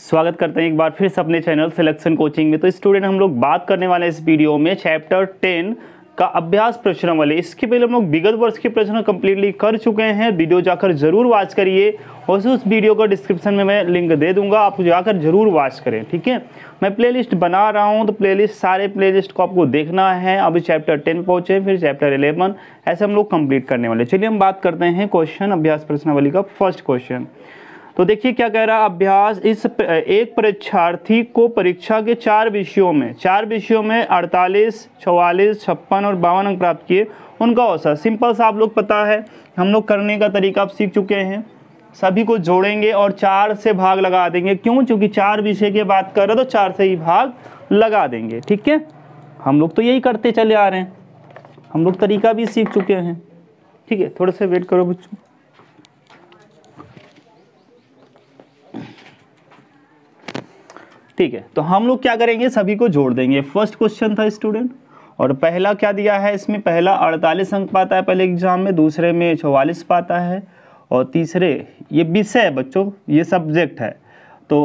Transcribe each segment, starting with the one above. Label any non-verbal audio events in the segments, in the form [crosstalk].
स्वागत करते हैं एक बार फिर से अपने चैनल सिलेक्शन कोचिंग में तो स्टूडेंट हम लोग बात करने वाले हैं इस वीडियो में चैप्टर टेन का अभ्यास प्रश्न वाले इसके पहले हम लोग विगत वर्ष के प्रश्न कंप्लीटली कर चुके हैं वीडियो जाकर जरूर वाच करिए और उस वीडियो का डिस्क्रिप्शन में मैं लिंक दे दूंगा आप जाकर जरूर वाच करें ठीक है मैं प्लेलिस्ट बना रहा हूं तो प्लेलिस्ट सारे प्लेलिस्ट को आपको देखना है अभी चैप्टर टेन पहुंचे फिर चैप्टर इलेवन ऐसे हम लोग कंप्लीट करने वाले चलिए हम बात करते हैं क्वेश्चन अभ्यास प्रश्नवली का फर्स्ट क्वेश्चन तो देखिए क्या कह रहा है अभ्यास इस एक परीक्षार्थी को परीक्षा के चार विषयों में चार विषयों में 48, 44, छप्पन और बावन अंक प्राप्त किए उनका औसत सिंपल सा आप लोग पता है हम लोग करने का तरीका आप सीख चुके हैं सभी को जोड़ेंगे और चार से भाग लगा देंगे क्यों चूँकि चार विषय की बात कर रहे तो चार से ही भाग लगा देंगे ठीक है हम लोग तो यही करते चले आ रहे हैं हम लोग तरीका भी सीख चुके हैं ठीक है थोड़ा सा वेट करो बच्चों ठीक है तो हम लोग क्या करेंगे सभी को जोड़ देंगे फर्स्ट क्वेश्चन था स्टूडेंट और पहला क्या दिया है इसमें पहला अड़तालीस अंक पाता है पहले एग्जाम में दूसरे में चौवालीस पाता है और तीसरे ये विषय है बच्चों ये सब्जेक्ट है तो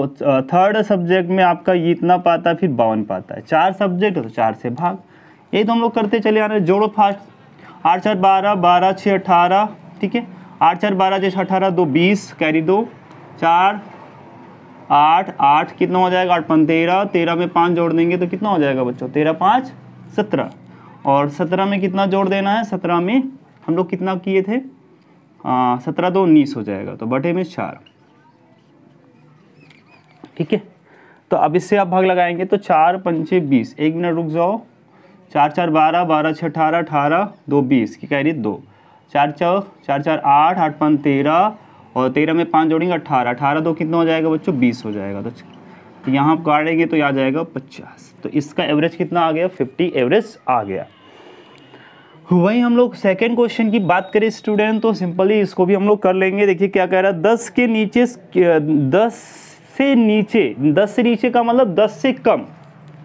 थर्ड सब्जेक्ट में आपका ये इतना पाता है फिर बावन पाता है चार सब्जेक्ट तो चार से भाग ये तो हम लोग करते चले आ रहे जोड़ो फास्ट आठ चार बारह बारह छः अठारह ठीक है आठ चार बारह छः अठारह दो बीस कैरी दो चार आठ आठ कितना हो जाएगा आठ पाँच तेरह तेरह में पाँच जोड़ देंगे तो कितना हो जाएगा बच्चों तेरह पाँच सत्रह और सत्रह में कितना जोड़ देना है सत्रह में हम लोग कितना किए थे सत्रह दो उन्नीस हो जाएगा तो बटे में चार ठीक है तो अब इससे आप भाग लगाएंगे तो चार पंचे बीस एक मिनट रुक जाओ चार चार बारह बारह छः अठारह अठारह दो बीस की कह रही दो चार चौ चार चार आठ आठ पाँच तेरह और तेरह में पाँच जोड़ेंगे अट्ठारह अठारह दो तो कितना हो जाएगा बच्चों बीस हो जाएगा तो, तो यहाँ आप काटेंगे तो आ जाएगा पचास तो इसका एवरेज कितना आ गया फिफ्टी एवरेज आ गया वही हम लोग सेकेंड क्वेश्चन की बात करें स्टूडेंट तो सिंपली इसको भी हम लोग कर लेंगे देखिए क्या कह रहा है दस के नीचे दस से नीचे दस से नीचे का मतलब दस से कम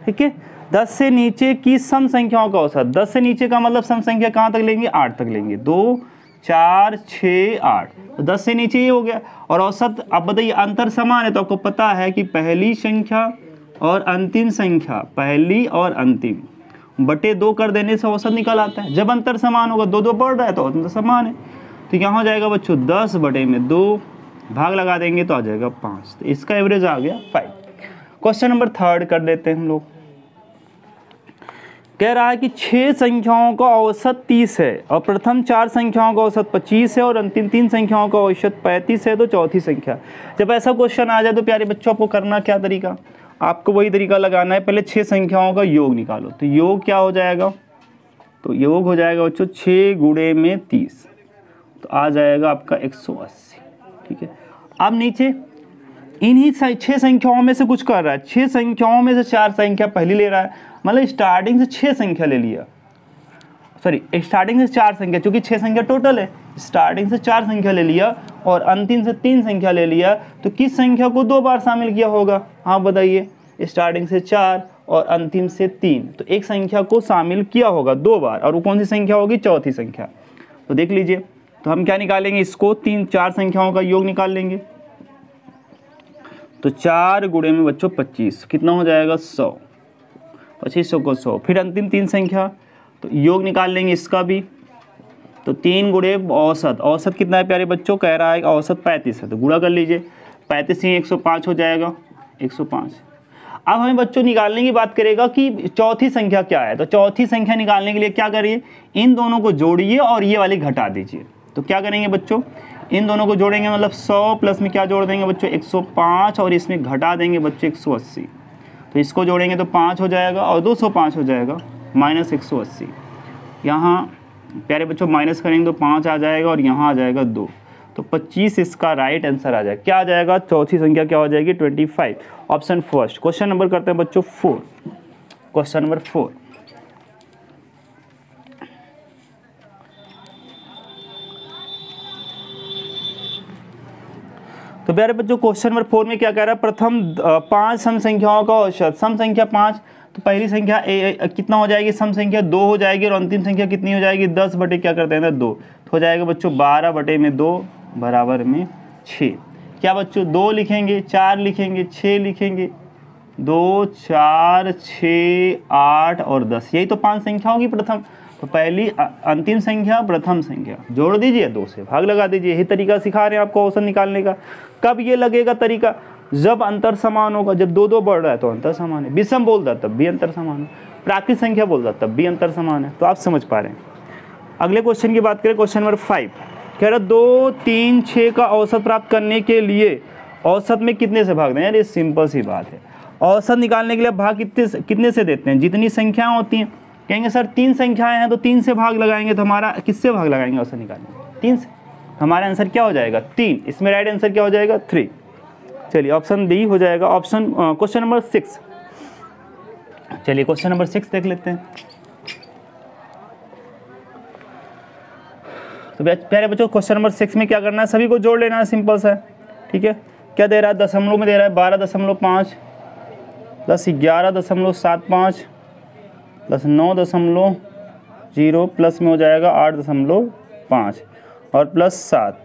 ठीक है दस से नीचे की सम संख्याओं का औसत दस से नीचे का मतलब सम संख्या कहाँ तक लेंगे आठ तक लेंगे दो चार छः आठ तो दस से नीचे ये हो गया और औसत आप बताइए अंतर समान है तो आपको पता है कि पहली संख्या और अंतिम संख्या पहली और अंतिम बटे दो कर देने से औसत निकल आता है जब अंतर समान होगा दो दो बढ़ रहा है तो अंतर समान है तो यहाँ हो जाएगा बच्चों दस बटे में दो भाग लगा देंगे तो आ जाएगा पाँच तो इसका एवरेज आ गया फाइव क्वेश्चन नंबर थर्ड कर देते हैं हम लोग कह रहा है कि छह संख्याओं का औसत तीस है और प्रथम चार संख्याओं का औसत पच्चीस है और अंतिम तीन संख्याओं का औसत पैंतीस है तो चौथी संख्या जब ऐसा क्वेश्चन आ जाए तो प्यारे बच्चों आपको करना क्या तरीका आपको वही तरीका लगाना है पहले छह संख्याओं का योग निकालो तो योग क्या हो जाएगा तो योग हो जाएगा बच्चों छः गुड़े में तीस तो आ जाएगा आपका एक सौ अस्सी ठीक है अब नीचे इन्हीं छः संख्याओं में से कुछ कर रहा है छः संख्याओं में से चार संख्या पहली ले रहा है मतलब स्टार्टिंग से छः संख्या ले लिया सॉरी स्टार्टिंग से चार संख्या क्योंकि छः संख्या टोटल है स्टार्टिंग से चार संख्या ले लिया और अंतिम से तीन संख्या ले लिया तो किस संख्या को दो बार शामिल किया होगा आप बताइए स्टार्टिंग से चार और अंतिम से तीन तो एक संख्या को शामिल किया होगा दो बार और वो कौन सी संख्या होगी चौथी संख्या तो देख लीजिए तो हम क्या निकालेंगे इसको तीन चार संख्याओं का योग निकाल लेंगे तो चार गुड़े में बच्चों पच्चीस कितना हो जाएगा सौ पच्चीस सौ को सौ फिर अंतिम तीन संख्या तो योग निकाल लेंगे इसका भी तो तीन गुड़े औसत औसत कितना है प्यारे बच्चों कह रहा है औसत पैंतीस है तो गुड़ा कर लीजिए पैंतीस ही एक सौ पाँच हो जाएगा एक सौ पाँच अब हमें बच्चों निकालने की बात करेगा कि चौथी संख्या क्या है तो चौथी संख्या निकालने के लिए क्या करिए इन दोनों को जोड़िए और ये वाली घटा दीजिए तो क्या करेंगे बच्चों इन दोनों को जोड़ेंगे मतलब सौ प्लस में क्या जोड़ देंगे बच्चों एक सौ पाँच और इसमें घटा देंगे बच्चों एक सौ अस्सी तो इसको जोड़ेंगे तो पाँच हो जाएगा और दो सौ पाँच हो जाएगा माइनस एक सौ अस्सी यहाँ प्यारे बच्चों माइनस करेंगे तो पाँच आ जाएगा और यहाँ आ जाएगा दो तो पच्चीस इसका राइट आंसर आ जाएगा क्या आ जाएगा चौथी संख्या क्या हो जाएगी five option first question number करते हैं बच्चों फोर क्वेश्चन नंबर फोर तो प्यारे बच्चों क्वेश्चन नंबर फोर में क्या कह रहा है प्रथम पांच सम संख्याओं का औसत सम संख्या पाँच तो पहली संख्या ए, कितना हो जाएगी सम संख्या दो हो जाएगी और अंतिम संख्या कितनी हो जाएगी दस बटे क्या करते हैं दो तो हो जाएगा बच्चों बारह बटे में दो बराबर में छः क्या बच्चों दो लिखेंगे चार लिखेंगे छः लिखेंगे दो चार छ आठ और दस यही तो पांच संख्या होगी प्रथम तो पहली अंतिम संख्या प्रथम संख्या जोड़ दीजिए दो से भाग लगा दीजिए यही तरीका सिखा रहे हैं आपको औसत निकालने का कब ये लगेगा तरीका जब अंतर समान होगा जब दो दो बढ़ रहा है तो अंतर समान है विषम बोल रहा तब भी अंतर समान है प्राकृतिक संख्या बोल रहा तब भी अंतर समान है तो आप समझ पा रहे हैं अगले क्वेश्चन की बात करें क्वेश्चन नंबर फाइव कह रहा दो तीन छः का औसत प्राप्त करने के लिए औसत में कितने से भाग दें यार ये सिंपल सी बात है औसत निकालने के लिए भाग कितने कितने से देते हैं जितनी संख्याएँ होती हैं कहेंगे सर तीन संख्याएं हैं तो तीन से भाग लगाएंगे तो हमारा किससे भाग लगाएंगे उससे निकालेंगे तीन से हमारा आंसर क्या हो जाएगा तीन इसमें राइट आंसर क्या हो जाएगा थ्री चलिए ऑप्शन डी हो जाएगा ऑप्शन क्वेश्चन नंबर सिक्स चलिए क्वेश्चन नंबर सिक्स देख लेते हैं तो प्यारे बच्चों क्वेश्चन नंबर सिक्स में क्या करना है सभी को जोड़ लेना है सिंपल सा ठीक है क्या दे रहा है दशमलव में दे रहा है बारह दशमलव पाँच दस ग्यारह दशमलव सात पाँच प्लस नौ दशमलव जीरो प्लस में हो जाएगा आठ दशमलव पाँच और प्लस सात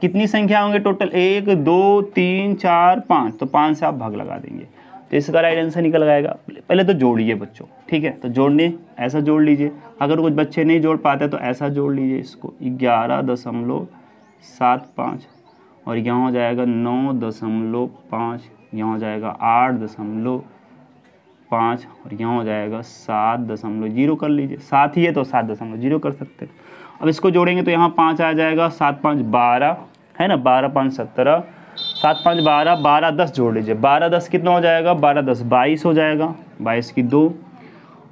कितनी संख्या होंगे टोटल एक दो तीन चार पाँच तो पाँच से आप भाग लगा देंगे तो इसका राइट आंसर निकल जाएगा पहले तो जोड़िए बच्चों ठीक है तो जोड़ने ऐसा जोड़ लीजिए अगर कुछ बच्चे नहीं जोड़ पाते तो ऐसा जोड़ लीजिए इसको ग्यारह दशमलव सात पाँच और यहाँ हो जाएगा नौ दशमलव पाँच यहाँ हो जाएगा आठ दशमलव पाँच और यहाँ हो जाएगा सात दशमलव जीरो कर लीजिए सात ही है तो सात दशमलव जीरो कर सकते हैं अब इसको जोड़ेंगे तो यहाँ पाँच आ जाएगा सात पाँच बारह है ना बारह पाँच सत्रह सात पाँच बारह बारह दस जोड़ लीजिए बारह दस कितना हो जाएगा बारह दस बाईस हो जाएगा बाईस की दो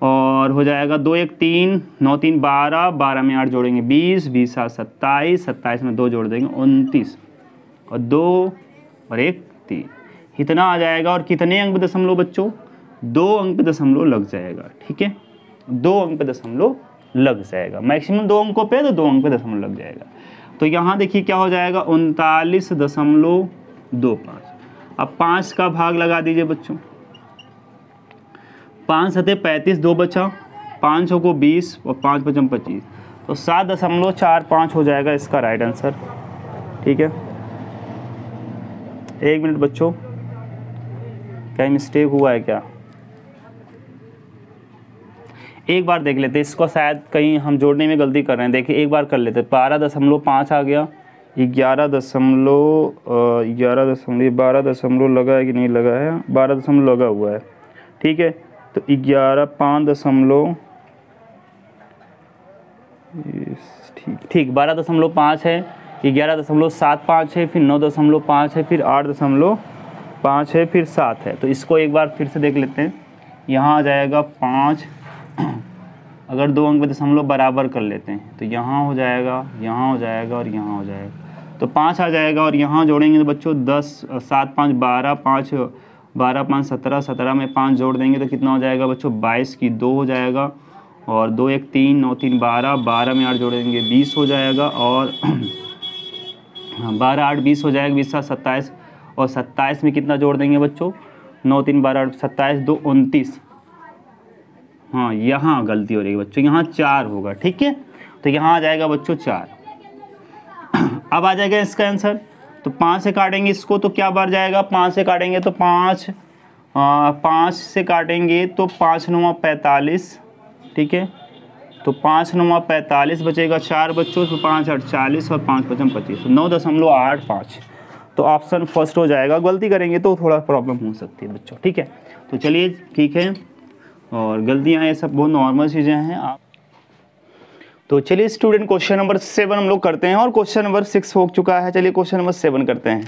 और हो जाएगा दो एक तीन नौ तीन बारह बारह में आठ जोड़ेंगे बीस बीस सात सत्ताईस सत्ताईस में दो जोड़ देंगे उनतीस और दो और एक तीन इतना आ जाएगा और कितने अंक दशमलव बच्चों दो अंक पे दशमलव लग जाएगा ठीक है दो अंक पे दशमलव लग जाएगा मैक्सिमम दो अंकों पे तो दो अंक पे दशमलव लग जाएगा तो यहाँ देखिए क्या हो जाएगा उनतालीस दशमलव दो पाँच अब पाँच का भाग लगा दीजिए बच्चों पाँच सतह पैंतीस दो बचा पाँच को बीस और पाँच पचम पच्चीस तो सात दशमलव चार पाँच हो जाएगा इसका राइट आंसर ठीक है एक मिनट बच्चों कहीं मिस्टेक हुआ है क्या एक बार देख लेते इसको शायद कहीं हम जोड़ने में गलती कर रहे हैं देखिए एक बार कर लेते बारह दशमलव पाँच आ गया ग्यारह दशमलव ग्यारह दशमलव बारह दशमलव लगा है कि नहीं लगा है बारह दशमलव लगा हुआ है ठीक है तो ग्यारह पाँच दशमलव ठीक ठीक बारह दशमलव पाँच है ग्यारह दशमलव सात पाँच है फिर नौ दशमलव पाँच है फिर आठ दशमलव पाँच है फिर सात है तो इसको एक बार फिर से देख लेते हैं यहाँ आ जाएगा पाँच अगर दो अंक दशमलव बराबर कर लेते हैं तो यहाँ हो जाएगा यहाँ हो जाएगा और यहाँ हो जाएगा तो पाँच आ जाएगा और यहाँ जोड़ेंगे तो बच्चों दस सात पाँच बारह पाँच बारह पाँच सत्रह सत्रह में पाँच जोड़ देंगे तो कितना हो जाएगा बच्चों बाईस की दो हो जाएगा और दो एक तीन नौ तीन बारह बारह में आठ जोड़ देंगे बीस हो जाएगा और [clears throat] बारह आठ बीस हो जाएगा बीस सात सत्ताईस और सत्ताईस में कितना जोड़ देंगे बच्चों नौ तीन बारह आठ सत्ताईस दो उनतीस हाँ यहाँ गलती हो रही है बच्चों यहाँ चार होगा ठीक है तो यहाँ आ जाएगा बच्चों चार [clears throat] अब आ जाएगा इसका आंसर तो पाँच से काटेंगे इसको तो क्या बार जाएगा पाँच से काटेंगे तो पाँच पाँच से काटेंगे तो पाँच नवा पैंतालीस ठीक है तो पाँच नवा पैंतालीस बचेगा चार बच्चों तो पाँच अड़चालीस और पाँच पचम पच्चीस तो नौ दशमलव आठ पाँच तो ऑप्शन फर्स्ट हो जाएगा गलती करेंगे तो थोड़ा प्रॉब्लम हो सकती है बच्चों ठीक है तो चलिए ठीक है और गलतियाँ ये सब बहुत नॉर्मल चीज़ें हैं आप तो चलिए स्टूडेंट क्वेश्चन नंबर सेवन हम लोग करते हैं और क्वेश्चन नंबर सिक्स हो चुका है चलिए क्वेश्चन नंबर सेवन करते हैं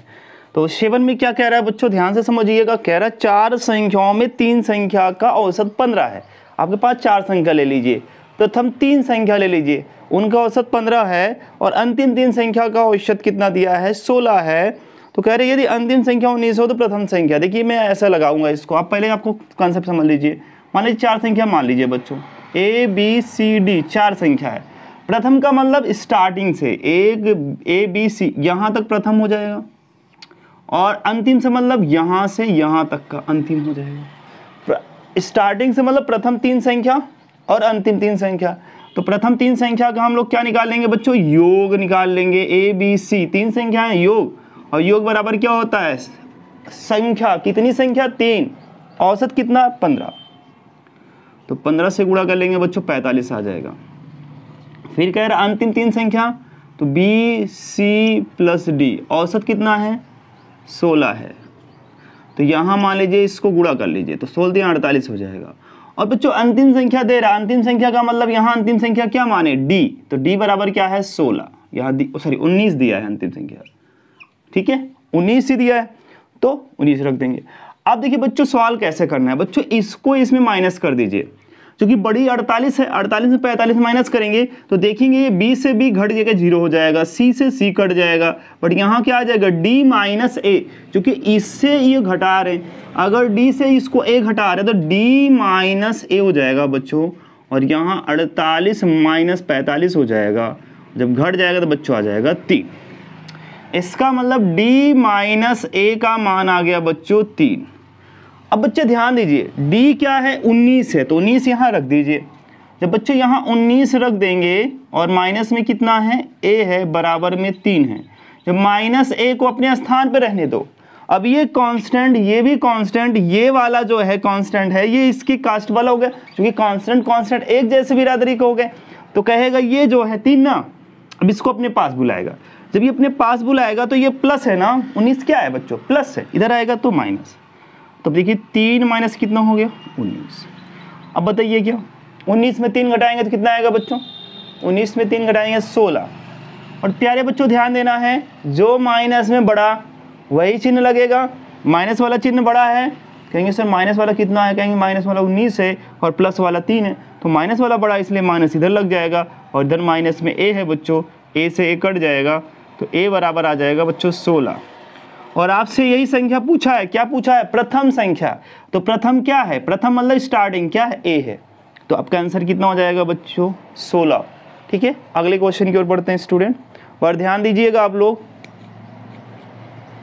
तो सेवन में क्या कह रहा है बच्चों ध्यान से समझिएगा कह रहा है चार संख्याओं में तीन संख्या का औसत पंद्रह है आपके पास चार संख्या ले लीजिए प्रथम तो तीन संख्या ले लीजिए उनका औसत पंद्रह है और अंतिम तीन संख्या का औसत कितना दिया है सोलह है तो कह रहे यदि अंतिम संख्या उन्नीस हो तो प्रथम संख्या देखिए मैं ऐसा लगाऊंगा इसको आप पहले आपको कॉन्सेप्ट समझ लीजिए मान लीजिए चार संख्या मान लीजिए बच्चों ए बी सी डी चार संख्या है प्रथम का मतलब स्टार्टिंग से एक ए बी सी यहाँ तक प्रथम हो जाएगा और अंतिम से मतलब यहाँ से यहाँ तक का अंतिम हो जाएगा स्टार्टिंग से मतलब प्रथम तीन संख्या और अंतिम तीन संख्या तो प्रथम तीन संख्या का हम लोग क्या निकाल लेंगे बच्चों योग निकाल लेंगे ए बी सी तीन संख्या है योग और योग बराबर क्या होता है संख्या कितनी संख्या तीन औसत कितना पंद्रह तो पंद्रह से गुणा कर लेंगे बच्चों पैंतालीस आ जाएगा फिर कह रहा अंतिम तीन संख्या तो बी सी प्लस डी औसत कितना है सोलह है तो यहाँ मान लीजिए इसको गुड़ा कर लीजिए तो सोलह दिन अड़तालीस हो जाएगा और बच्चों अंतिम संख्या दे रहा अंतिम संख्या का मतलब यहाँ अंतिम संख्या क्या माने डी तो डी बराबर क्या है सोलह यहाँ सॉरी उन्नीस दिया है अंतिम संख्या ठीक है उन्नीस ही दिया है तो उन्नीस रख देंगे अब देखिए बच्चों सवाल कैसे करना है बच्चों इसको इसमें माइनस कर दीजिए क्योंकि बड़ी 48 है 48 में 45 माइनस करेंगे तो देखेंगे ये बी से बी घट जाएगा जीरो हो जाएगा सी से सी कट जाएगा बट यहाँ क्या आ जाएगा डी माइनस ए क्योंकि इससे ये घटा रहे हैं अगर डी से इसको ए घटा रहे हैं तो डी माइनस ए हो जाएगा बच्चों और यहाँ 48 माइनस पैंतालीस हो जाएगा जब घट जाएगा तो बच्चों आ जाएगा तीन इसका मतलब डी माइनस ए का मान आ गया बच्चों तीन अब बच्चे ध्यान दीजिए डी क्या है उन्नीस है तो उन्नीस यहाँ रख दीजिए जब बच्चे यहाँ उन्नीस रख देंगे और माइनस में कितना है ए है बराबर में तीन है जब माइनस ए को अपने स्थान पर रहने दो अब ये कांस्टेंट ये भी कांस्टेंट ये वाला जो है कांस्टेंट है ये इसकी कास्ट वाला हो गया क्योंकि कांस्टेंट कांस्टेंट एक जैसे बिरादरी को हो गए तो कहेगा ये जो है तीन ना अब इसको अपने पास बुलाएगा जब ये अपने पास बुलाएगा तो ये प्लस है ना उन्नीस क्या है बच्चों प्लस है इधर आएगा तो माइनस तो देखिए तीन माइनस कितना हो गया उन्नीस अब बताइए क्या उन्नीस में तीन घटाएंगे तो कितना आएगा बच्चों उन्नीस में तीन घटाएंगे सोलह और प्यारे बच्चों ध्यान देना है जो माइनस में बड़ा वही चिन्ह लगेगा माइनस वाला चिन्ह बड़ा है कहेंगे सर माइनस वाला कितना है कहेंगे माइनस वाला उन्नीस है और प्लस वाला तीन है तो माइनस वाला बड़ा इसलिए माइनस इधर लग जाएगा और इधर माइनस में ए है बच्चों ए से ए कट जाएगा तो ए बराबर आ जाएगा बच्चों सोलह और आपसे यही संख्या पूछा है क्या पूछा है प्रथम संख्या तो प्रथम क्या है प्रथम मतलब स्टार्टिंग क्या है ए है तो आपका आंसर कितना हो जाएगा बच्चों सोलह ठीक है अगले क्वेश्चन की ओर बढ़ते हैं स्टूडेंट और ध्यान दीजिएगा आप लोग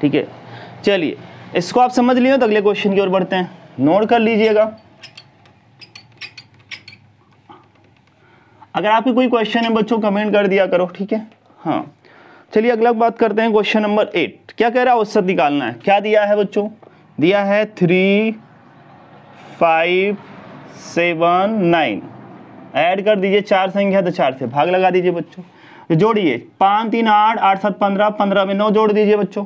ठीक है चलिए इसको आप समझ लिए तो अगले क्वेश्चन की ओर बढ़ते हैं नोट कर लीजिएगा अगर आपके कोई क्वेश्चन है बच्चों कमेंट कर दिया करो ठीक है हाँ चलिए अगला बात करते हैं क्वेश्चन नंबर एट क्या कह रहा है औसत निकालना है क्या दिया है बच्चों दिया है three five seven nine add कर दीजिए चार संख्या तो चार से भाग लगा दीजिए बच्चों तो जोड़िए पाँच तीन आठ आठ सात पंद्रह पंद्रह में नौ जोड़ दीजिए बच्चों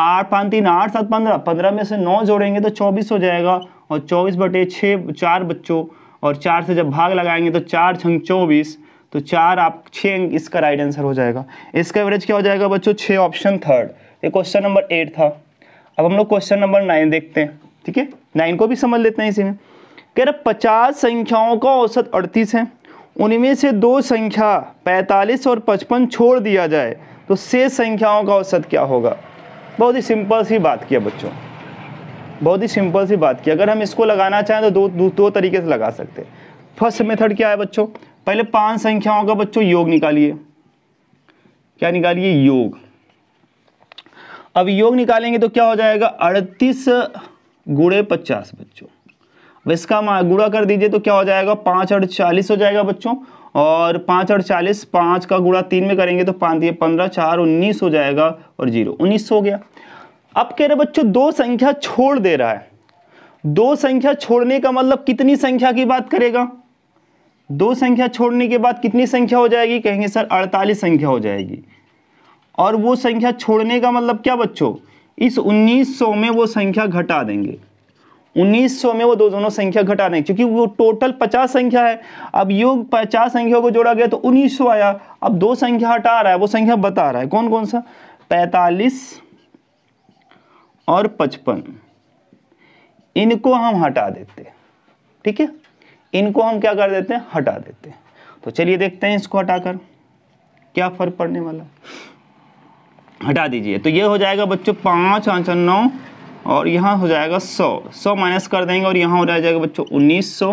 आठ पाँच तीन आठ सात पंद्रह पंद्रह में से नौ जोड़ेंगे तो चौबीस हो जाएगा और चौबीस बटे छः चार बच्चों और चार से जब भाग लगाएंगे तो चार छंग चौबीस तो चार आप छः इसका राइट आंसर हो जाएगा इसका एवरेज क्या हो जाएगा बच्चों छः ऑप्शन थर्ड ये क्वेश्चन नंबर एट था अब हम लोग क्वेश्चन नंबर नाइन देखते हैं ठीक है नाइन को भी समझ लेते हैं इसी में कह रहे पचास संख्याओं का औसत अड़तीस है उनमें से दो संख्या पैंतालीस और पचपन छोड़ दिया जाए तो शेष संख्याओं का औसत क्या होगा बहुत ही सिंपल सी बात किया बच्चों बहुत ही सिंपल सी बात की अगर हम इसको लगाना चाहें तो दो दो, दो तरीके से लगा सकते हैं फर्स्ट मेथड क्या है बच्चों पहले पांच संख्याओं का बच्चों योग निकालिए क्या निकालिए योग अब योग निकालेंगे तो क्या हो जाएगा अड़तीस गुड़े पचास बच्चों अब इसका गुड़ा कर दीजिए तो क्या हो जाएगा पाँच अड़चालीस चालीस हो जाएगा बच्चों और पाँच और चालीस पाँच का गुड़ा तीन में करेंगे तो पाँच ये पंद्रह चार उन्नीस हो जाएगा और जीरो उन्नीस हो गया अब कह रहे बच्चों दो संख्या छोड़ दे रहा है दो संख्या छोड़ने का मतलब कितनी संख्या की बात करेगा दो संख्या छोड़ने के बाद कितनी संख्या हो जाएगी कहेंगे सर अड़तालीस संख्या हो जाएगी और वो संख्या छोड़ने का मतलब क्या बच्चों इस 1900 में वो संख्या घटा देंगे 1900 में वो दो दोनों संख्या घटा देंगे क्योंकि वो टोटल 50 संख्या है अब योग 50 संख्या को जोड़ा गया तो 1900 आया अब दो संख्या हटा रहा है वो संख्या बता रहा है कौन कौन सा पैतालीस और पचपन इनको हम हटा देते ठीक है इनको हम क्या कर देते हैं हटा देते हैं तो चलिए देखते हैं इसको हटाकर क्या फर्क पड़ने वाला है हटा दीजिए तो ये हो जाएगा बच्चों पाँच आंसर नौ और यहाँ हो जाएगा सौ सौ माइनस कर देंगे और यहाँ हो जाएगा बच्चों उन्नीस सौ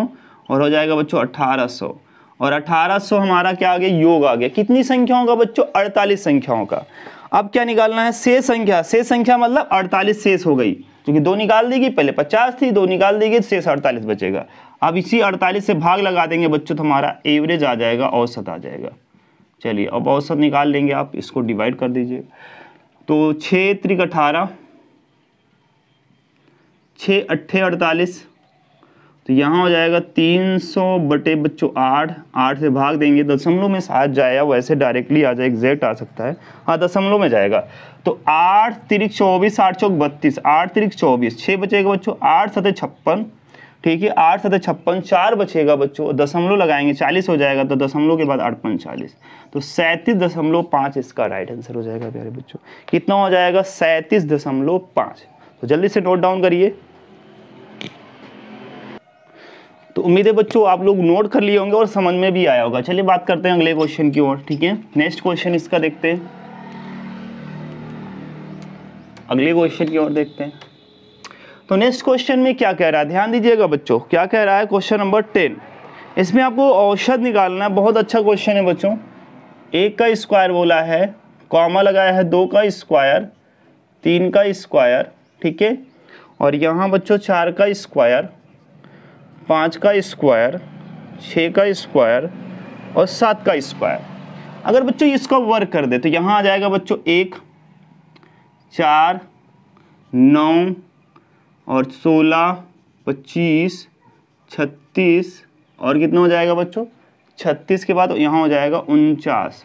और हो जाएगा बच्चों अट्ठारह सौ और अट्ठारह सौ हमारा क्या आ गया योग आ गया कितनी संख्याओं का बच्चों अड़तालीस संख्याओं का अब क्या निकालना है से संख्या शेष संख्या मतलब अड़तालीस शेष हो गई क्योंकि दो निकाल देगी पहले पचास थी दो निकाल देगी शेष अड़तालीस बचेगा अब इसी अड़तालीस से भाग लगा देंगे बच्चों तो हमारा एवरेज आ जाएगा औसत आ जाएगा चलिए अब औसत निकाल लेंगे आप इसको डिवाइड कर दीजिए तो छः त्रिक अठारह छः अट्ठे अड़तालीस तो यहाँ हो जाएगा तीन सौ बटे बच्चों आठ आठ से भाग देंगे दशमलव में सात जाएगा वैसे डायरेक्टली आ जाए एग्जैक्ट आ सकता है हाँ दशमलव में जाएगा तो आठ तिरिक चौबीस आठ चौक बत्तीस आठ तिरिक चौबीस छः बचेगा बच्चों आठ सतह छप्पन ठीक है आठ सतह छप्पन चार बचेगा बच्चों दशमलव लगाएंगे चालीस हो जाएगा तो दशमलव के बाद आठ चालीस तो सैंतीस दशमलव पाँच इसका राइट आंसर हो जाएगा प्यारे बच्चों कितना हो जाएगा सैंतीस दशमलव पाँच तो जल्दी से नोट डाउन करिए तो उम्मीद है बच्चों आप लोग नोट कर लिए होंगे और समझ में भी आया होगा चलिए बात करते हैं अगले क्वेश्चन की ओर ठीक है नेक्स्ट क्वेश्चन इसका देखते हैं अगले क्वेश्चन की ओर देखते हैं तो नेक्स्ट क्वेश्चन में क्या कह रहा है ध्यान दीजिएगा बच्चों क्या कह रहा है क्वेश्चन नंबर टेन इसमें आपको औषध निकालना है बहुत अच्छा क्वेश्चन है बच्चों एक का स्क्वायर बोला है कॉमा लगाया है दो का स्क्वायर तीन का स्क्वायर ठीक है और यहाँ बच्चों चार का स्क्वायर पाँच का स्क्वायर छः का स्क्वायर और सात का स्क्वायर अगर बच्चों इसका वर्क कर दे तो यहाँ आ जाएगा बच्चों एक चार नौ और सोलह पच्चीस छत्तीस और कितना हो जाएगा बच्चों छत्तीस के बाद यहाँ हो जाएगा उनचास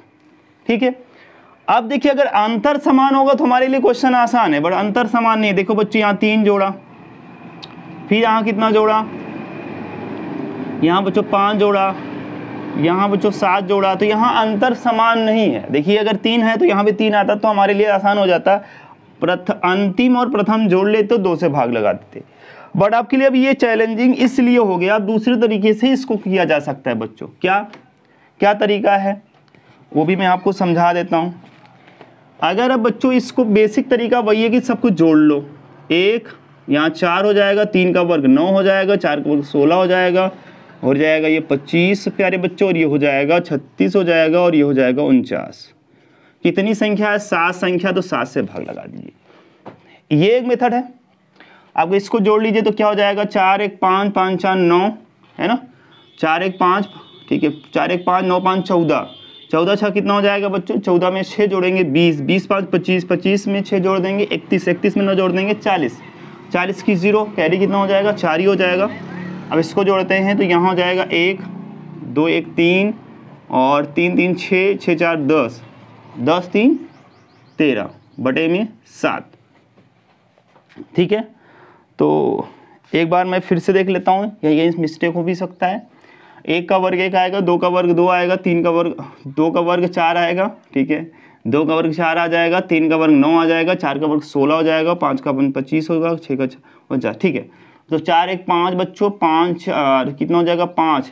ठीक है अब देखिए अगर अंतर समान होगा तो हमारे लिए क्वेश्चन आसान है बट अंतर समान नहीं देखो बच्चों यहाँ तीन जोड़ा फिर यहाँ कितना जोड़ा यहाँ बच्चों पाँच जोड़ा यहाँ बच्चों सात जोड़ा तो यहाँ अंतर समान नहीं है देखिए अगर तीन है तो यहाँ भी तीन आता तो हमारे लिए आसान हो जाता प्रथ अंतिम और प्रथम जोड़ लेते तो दो से भाग लगा देते बट आपके लिए अब ये चैलेंजिंग इसलिए हो गया दूसरे तरीके से इसको किया जा सकता है बच्चों क्या क्या तरीका है वो भी मैं आपको समझा देता हूँ अगर अब बच्चों इसको बेसिक तरीका वही है कि सबको जोड़ लो एक यहाँ चार हो जाएगा तीन का वर्ग नौ हो जाएगा चार का वर्ग सोलह हो जाएगा हो जाएगा ये पच्चीस प्यारे बच्चों और ये हो जाएगा छत्तीस हो जाएगा और ये हो जाएगा उनचास कितनी संख्या है सात संख्या तो सात से भाग लगा दीजिए ये एक मेथड है आप इसको जोड़ लीजिए तो क्या हो जाएगा चार एक पाँच पाँच चार नौ है ना चार एक पाँच ठीक है चार एक पाँच नौ पाँच चौदह चौदह छः कितना हो जाएगा बच्चों चौदह में छः जोड़ेंगे बीस बीस पाँच पच्चीस पच्चीस में छः जोड़ देंगे इकतीस इकतीस में नौ जोड़ देंगे चालीस चालीस की ज़ीरो कैरी कितना हो जाएगा चार ही हो जाएगा अब इसको जोड़ते हैं तो यहाँ हो जाएगा एक दो एक तीन और तीन तीन छः छः चार दस दस तीन तेरह बटे में सात ठीक है तो एक बार मैं फिर से देख लेता हूँ या ये मिस्टेक हो भी सकता है एक का वर्ग एक आएगा दो का वर्ग दो आएगा तीन का वर्ग दो का वर्ग चार आएगा ठीक है दो का वर्ग चार आ जाएगा तीन का वर्ग नौ आ जाएगा चार का वर्ग सोलह हो जाएगा पाँच का वर्ग पच्चीस होगा छः का जाए ठीक है तो चार एक पाँच बच्चों पाँच कितना हो जाएगा पाँच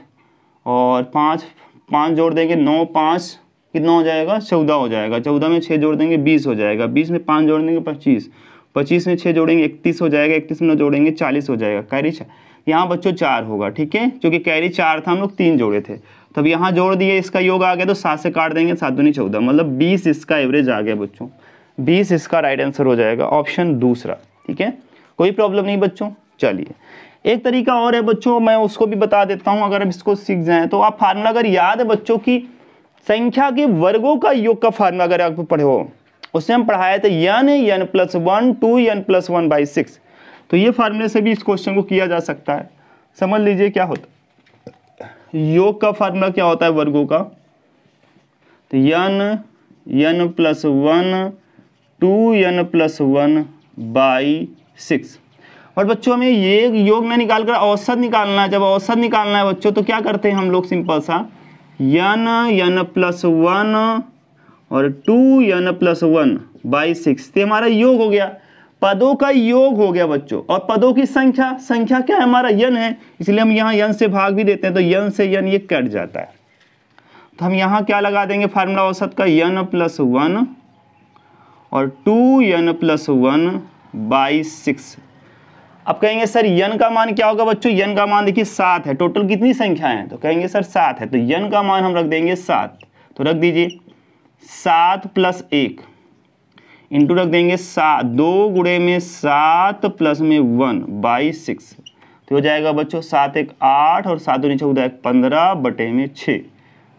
और पाँच पाँच जोड़ देंगे नौ पाँच कितना हो जाएगा चौदह हो जाएगा चौदह में छः जोड़ देंगे बीस हो जाएगा बीस में पाँच जोड़ देंगे पच्चीस पच्चीस में छः जोड़ेंगे इकतीस हो जाएगा इकतीस में नौ जोड़ेंगे चालीस हो जाएगा कैरी यहाँ बच्चों चार होगा ठीक है क्योंकि कैरी चार था हम लोग तीन जोड़े थे तब तो यहाँ जोड़ दिए इसका योग आ गया तो सात से काट देंगे सात दूनी चौदह मतलब बीस इसका एवरेज आ गया बच्चों बीस इसका राइट आंसर हो जाएगा ऑप्शन दूसरा ठीक है कोई प्रॉब्लम नहीं बच्चों चलिए एक तरीका और है बच्चों मैं उसको भी बता देता हूँ अगर आप इसको सीख जाएँ तो आप फार्मूला अगर याद है बच्चों की संख्या के वर्गों का योग का फार्मूला अगर आप पढ़े हो उसमें हम पढ़ाए थे N N plus one two N plus one by six तो ये फार्मूले से भी इस क्वेश्चन को किया जा सकता है समझ लीजिए क्या होता योग का फार्मूला क्या होता है वर्गों का तो N N plus one two N plus one by six और बच्चों हमें ये योग में निकाल कर औसत निकालना है जब औसत निकालना है बच्चों तो क्या करते हैं हम लोग सिंपल सा यन एन प्लस वन और two N plus one by six ये हमारा योग हो गया पदों का योग हो गया बच्चों और पदों की संख्या संख्या क्या है हमारा यन है इसलिए हम यहाँ यन से भाग भी देते हैं तो यन से यन ये कट जाता है तो हम यहाँ क्या लगा देंगे फार्मूला औसत का यन प्लस वन और two N plus one by six अब कहेंगे सर यन का मान क्या होगा बच्चों यन का मान देखिए सात है टोटल कितनी संख्या है तो कहेंगे सर सात है तो यन का मान हम रख देंगे सात तो रख दीजिए सात प्लस एक इंटू रख देंगे सात दो गुड़े में सात प्लस में वन बाई सिक्स तो हो जाएगा बच्चों सात एक आठ और सात दूनी चौदह एक पंद्रह बटे में छः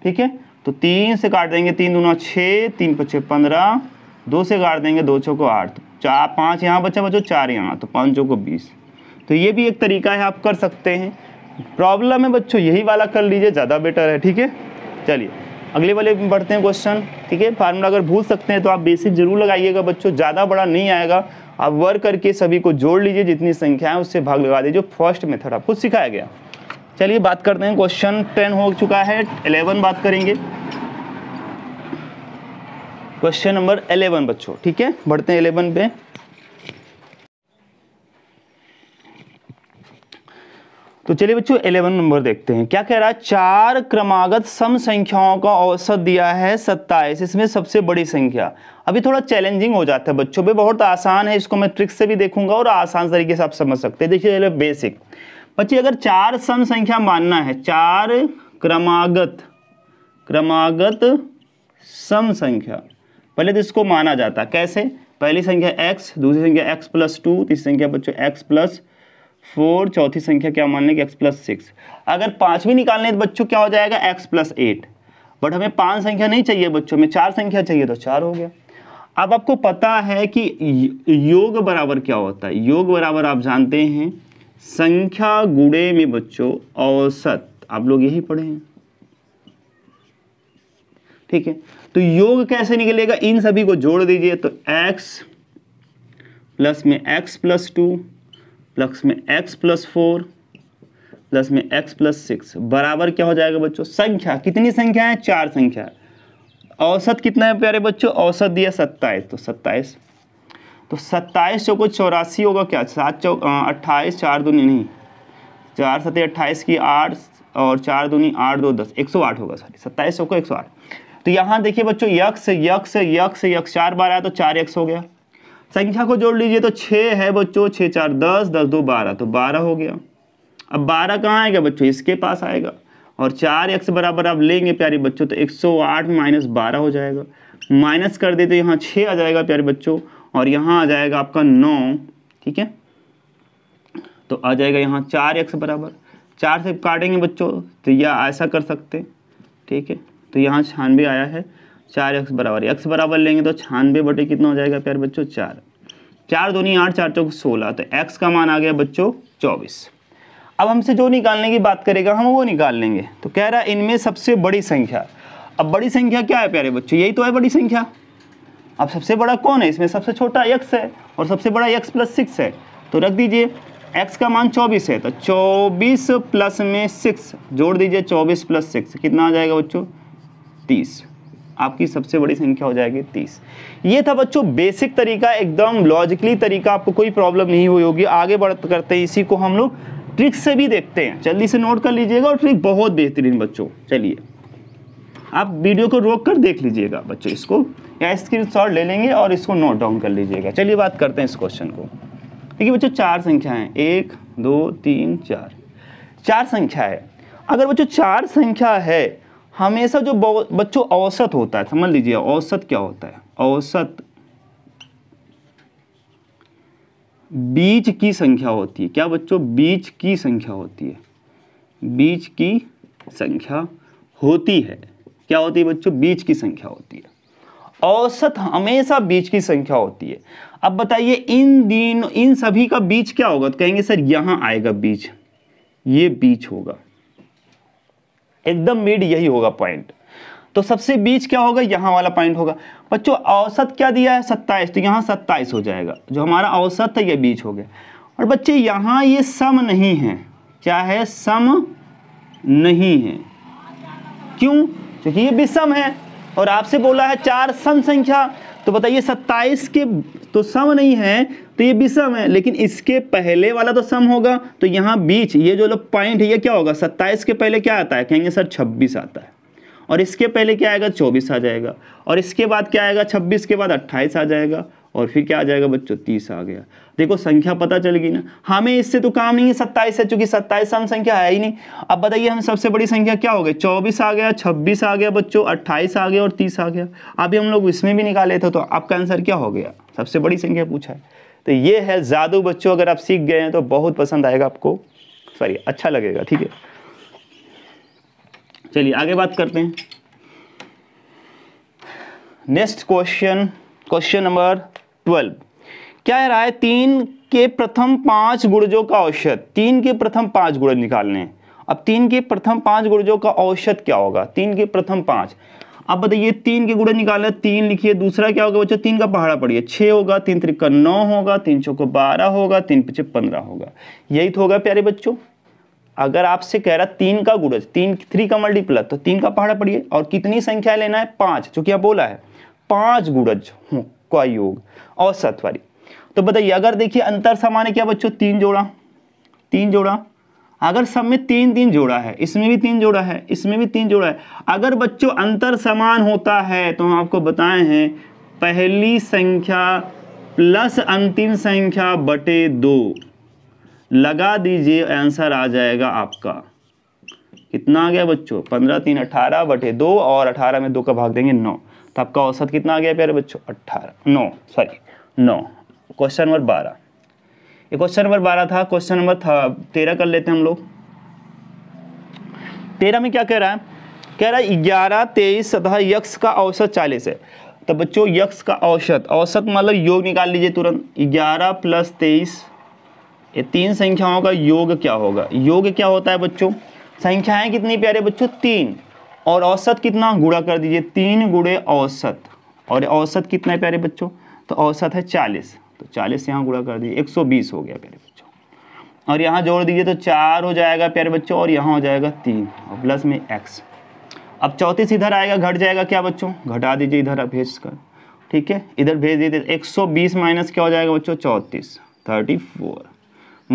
ठीक है तो तीन से काट देंगे तीन दूना छः तीन पच्चे पंद्रह दो से काट देंगे दो छो को आठ तो चार पाँच यहाँ बच्चा बच्चों चार यहाँ तो पाँच चौको बीस तो ये भी एक तरीका है आप कर सकते हैं प्रॉब्लम है बच्चों यही वाला कर लीजिए ज़्यादा बेटर है ठीक है चलिए अगले वाले में बढ़ते हैं क्वेश्चन ठीक है फार्मूला अगर भूल सकते हैं तो आप बेसिक जरूर लगाइएगा बच्चों ज़्यादा बड़ा नहीं आएगा आप वर्क करके सभी को जोड़ लीजिए जितनी संख्या है उससे भाग लगा दीजिए फर्स्ट मेथड आपको सिखाया गया चलिए बात करते हैं क्वेश्चन टेन हो चुका है एलेवन बात करेंगे क्वेश्चन नंबर एलेवन बच्चों ठीक है बढ़ते हैं एलेवन पे तो चलिए बच्चों इलेवन नंबर देखते हैं क्या कह रहा है चार क्रमागत सम संख्याओं का औसत दिया है सत्ताईस इसमें सबसे बड़ी संख्या अभी थोड़ा चैलेंजिंग हो जाता है बच्चों पे बहुत आसान है इसको मैं ट्रिक्स से भी देखूंगा और आसान तरीके से आप समझ सकते हैं देखिए बेसिक बच्चे अगर चार सम संख्या मानना है चार क्रमागत क्रमागत सम संख्या पहले तो इसको माना जाता कैसे पहली संख्या एक्स दूसरी संख्या एक्स प्लस टू तीसरी संख्या बच्चों एक्स प्लस फोर चौथी संख्या क्या मान लेंगे एक्स प्लस सिक्स अगर पाँचवीं निकाल लें तो बच्चों क्या हो जाएगा एक्स प्लस एट बट हमें पांच संख्या नहीं चाहिए बच्चों में चार संख्या चाहिए तो चार हो गया अब आपको पता है कि योग बराबर क्या होता है योग बराबर आप जानते हैं संख्या गुड़े में बच्चों औसत आप लोग यही पढ़े हैं ठीक है तो योग कैसे निकलेगा इन सभी को जोड़ दीजिए तो x प्लस में x प्लस टू प्लस में x प्लस फोर प्लस में x प्लस सिक्स बराबर क्या हो जाएगा बच्चों संख्या कितनी संख्या है चार संख्या औसत कितना है प्यारे बच्चों औसत दिया सत्ताईस तो सत्ताईस तो सत्ताईस चौको चौरासी होगा क्या सात चौ अट्ठाईस चार दूनी नहीं चार सत अट्ठाईस की आठ और चार दूनी आठ दो दस एक सौ आठ होगा सॉरी सत्ताईस चौको एक सौ आठ तो यहाँ देखिए बच्चों यक्स यक्स यक्स यक्स चार बार आया तो चार यक्स हो गया संख्या को जोड़ लीजिए तो छः है बच्चों छः चार दस दस दो बारह तो बारह हो गया अब बारह कहाँ आएगा बच्चों इसके पास आएगा और चार एक्स बराबर आप लेंगे प्यारे बच्चों तो एक सौ आठ माइनस बारह हो जाएगा माइनस कर देते यहाँ छः आ जाएगा प्यारे बच्चों और यहाँ आ जाएगा आपका नौ ठीक है तो आ जाएगा यहाँ चार एक्स बराबर चार से काटेंगे बच्चों तो यह ऐसा कर सकते ठीक है तो यहाँ छानबे आया है चार एक्स बराबर एक्स बराबर लेंगे तो छानबे बटे कितना हो जाएगा प्यार बच्चों चार चार नहीं आठ चार चौक सोलह तो एक्स का मान आ गया बच्चों चौबीस अब हमसे जो निकालने की बात करेगा हम वो निकाल लेंगे तो कह रहा है इनमें सबसे बड़ी संख्या अब बड़ी संख्या क्या है प्यारे बच्चों यही तो है बड़ी संख्या अब सबसे बड़ा कौन है इसमें सबसे छोटा एक्स है और सबसे बड़ा एक्स प्लस सिक्स है तो रख दीजिए एक्स का मान चौबीस है तो चौबीस प्लस में सिक्स जोड़ दीजिए चौबीस प्लस सिक्स कितना आ जाएगा बच्चों तीस आपकी सबसे बड़ी संख्या हो जाएगी तीस ये था बच्चों बेसिक तरीका एकदम लॉजिकली तरीका आपको कोई प्रॉब्लम नहीं हुई होगी आगे बढ़ करते हैं इसी को हम लोग ट्रिक से भी देखते हैं जल्दी से नोट कर लीजिएगा और ट्रिक बहुत बेहतरीन बच्चों चलिए आप वीडियो को रोक कर देख लीजिएगा बच्चों इसको या स्क्रीन शॉट ले लेंगे और इसको नोट डाउन कर लीजिएगा चलिए बात करते हैं इस क्वेश्चन को देखिए बच्चों चार संख्या है एक दो तीन चार चार संख्या है अगर बच्चों चार संख्या है हमेशा जो बच्चों औसत होता है समझ लीजिए औसत क्या होता है औसत बीज की संख्या होती है क्या बच्चों बीज की संख्या होती है बीज की संख्या होती है क्या होती है बच्चों बीज की संख्या होती है औसत हमेशा बीज की संख्या होती है अब बताइए इन दिन इन सभी का बीज क्या होगा तो कहेंगे सर यहाँ आएगा बीज ये बीज होगा एकदम मिड यही होगा पॉइंट तो सबसे बीच क्या होगा यहाँ वाला पॉइंट होगा बच्चों औसत क्या दिया है सत्ताईस तो यहाँ सत्ताईस हो जाएगा जो हमारा औसत है ये बीच हो गया और बच्चे यहाँ ये सम नहीं है क्या है सम नहीं है क्यों क्योंकि ये विषम है और आपसे बोला है चार सम संख्या तो बताइए सत्ताईस के तो सम नहीं है तो ये विषम है लेकिन इसके पहले वाला तो सम होगा तो यहाँ बीच ये जो लोग पॉइंट है ये क्या होगा सत्ताईस के पहले क्या आता है कहेंगे सर छब्बीस आता है और इसके पहले क्या आएगा चौबीस आ जाएगा और इसके बाद क्या आएगा छब्बीस के बाद अट्ठाईस आ जाएगा और फिर क्या आ जाएगा बच्चों तीस आ गया देखो संख्या पता गई ना हमें इससे तो काम नहीं है सत्ताईस है चूंकि सत्ताईस हम संख्या है ही नहीं अब बताइए हम सबसे बड़ी संख्या क्या हो गई चौबीस आ गया छब्बीस आ गया बच्चों अट्ठाईस आ गया और तीस आ गया अभी हम लोग इसमें भी निकाले थे तो आपका आंसर क्या हो गया सबसे बड़ी संख्या पूछा है तो ये है जादू बच्चों अगर आप सीख गए हैं तो बहुत पसंद आएगा आपको सॉरी अच्छा लगेगा ठीक है चलिए आगे बात करते हैं next question question number twelve क्या है रहा है तीन के प्रथम पांच गुर्जों का औषध तीन के प्रथम पांच गुर्ज निकालने अब तीन के प्रथम पांच गुर्जों का औषध क्या होगा तीन के प्रथम पांच अब बताइए तीन के गुड़े निकालने तीन लिखिए दूसरा क्या होगा बच्चों तीन का पहाड़ा पढ़िए छः होगा तीन त्रिका नौ होगा तीन चौको बारह होगा तीन पीछे पंद्रह होगा यही तो होगा प्यारे बच्चों अगर आपसे कह रहा तीन का गुड़ज तीन थ्री का मल्टीप्लस तो तीन का पहाड़ा पढ़िए और कितनी संख्या लेना है पाँच जो कि बोला है पाँच गुड़ज का योग औसत वाली तो बताइए अगर देखिए अंतर समान है क्या बच्चों तीन जोड़ा तीन जोड़ा अगर सब में तीन तीन जोड़ा है इसमें भी तीन जोड़ा है इसमें भी तीन जोड़ा है अगर बच्चों अंतर समान होता है तो हम आपको बताए हैं पहली संख्या प्लस अंतिम संख्या बटे दो लगा दीजिए आंसर आ जाएगा आपका कितना आ गया बच्चों पंद्रह तीन अठारह बटे दो और अठारह में दो का भाग देंगे नौ तो आपका औसत कितना आ गया प्यारे बच्चों अट्ठारह नौ सॉरी नौ क्वेश्चन नंबर बारह ये क्वेश्चन नंबर बारह था क्वेश्चन नंबर था तेरह कर लेते हैं हम लोग तेरह में क्या कह रहा है कह रहा है ग्यारह तेईस सतह यक्ष का औसत चालीस है तो बच्चों यक्ष का औसत औसत मतलब योग निकाल लीजिए तुरंत ग्यारह प्लस तेईस ये तीन संख्याओं का योग क्या होगा योग क्या होता है बच्चों संख्याएं कितनी प्यारे बच्चों तीन और औसत कितना गुड़ा कर दीजिए तीन गुड़े औसत और औसत कितना है प्यारे बच्चों तो औसत है चालीस तो चालीस यहाँ गुड़ा कर दीजिए एक सौ बीस हो गया प्यारे बच्चों और यहाँ जोड़ दीजिए तो चार हो जाएगा प्यारे बच्चों और यहाँ हो जाएगा तीन और प्लस में एक्स अब चौंतीस इधर आएगा घट जाएगा क्या बच्चों घटा दीजिए इधर आप भेज कर ठीक है इधर भेज दीजिए एक सौ बीस माइनस क्या हो जाएगा बच्चों चौंतीस थर्टी फोर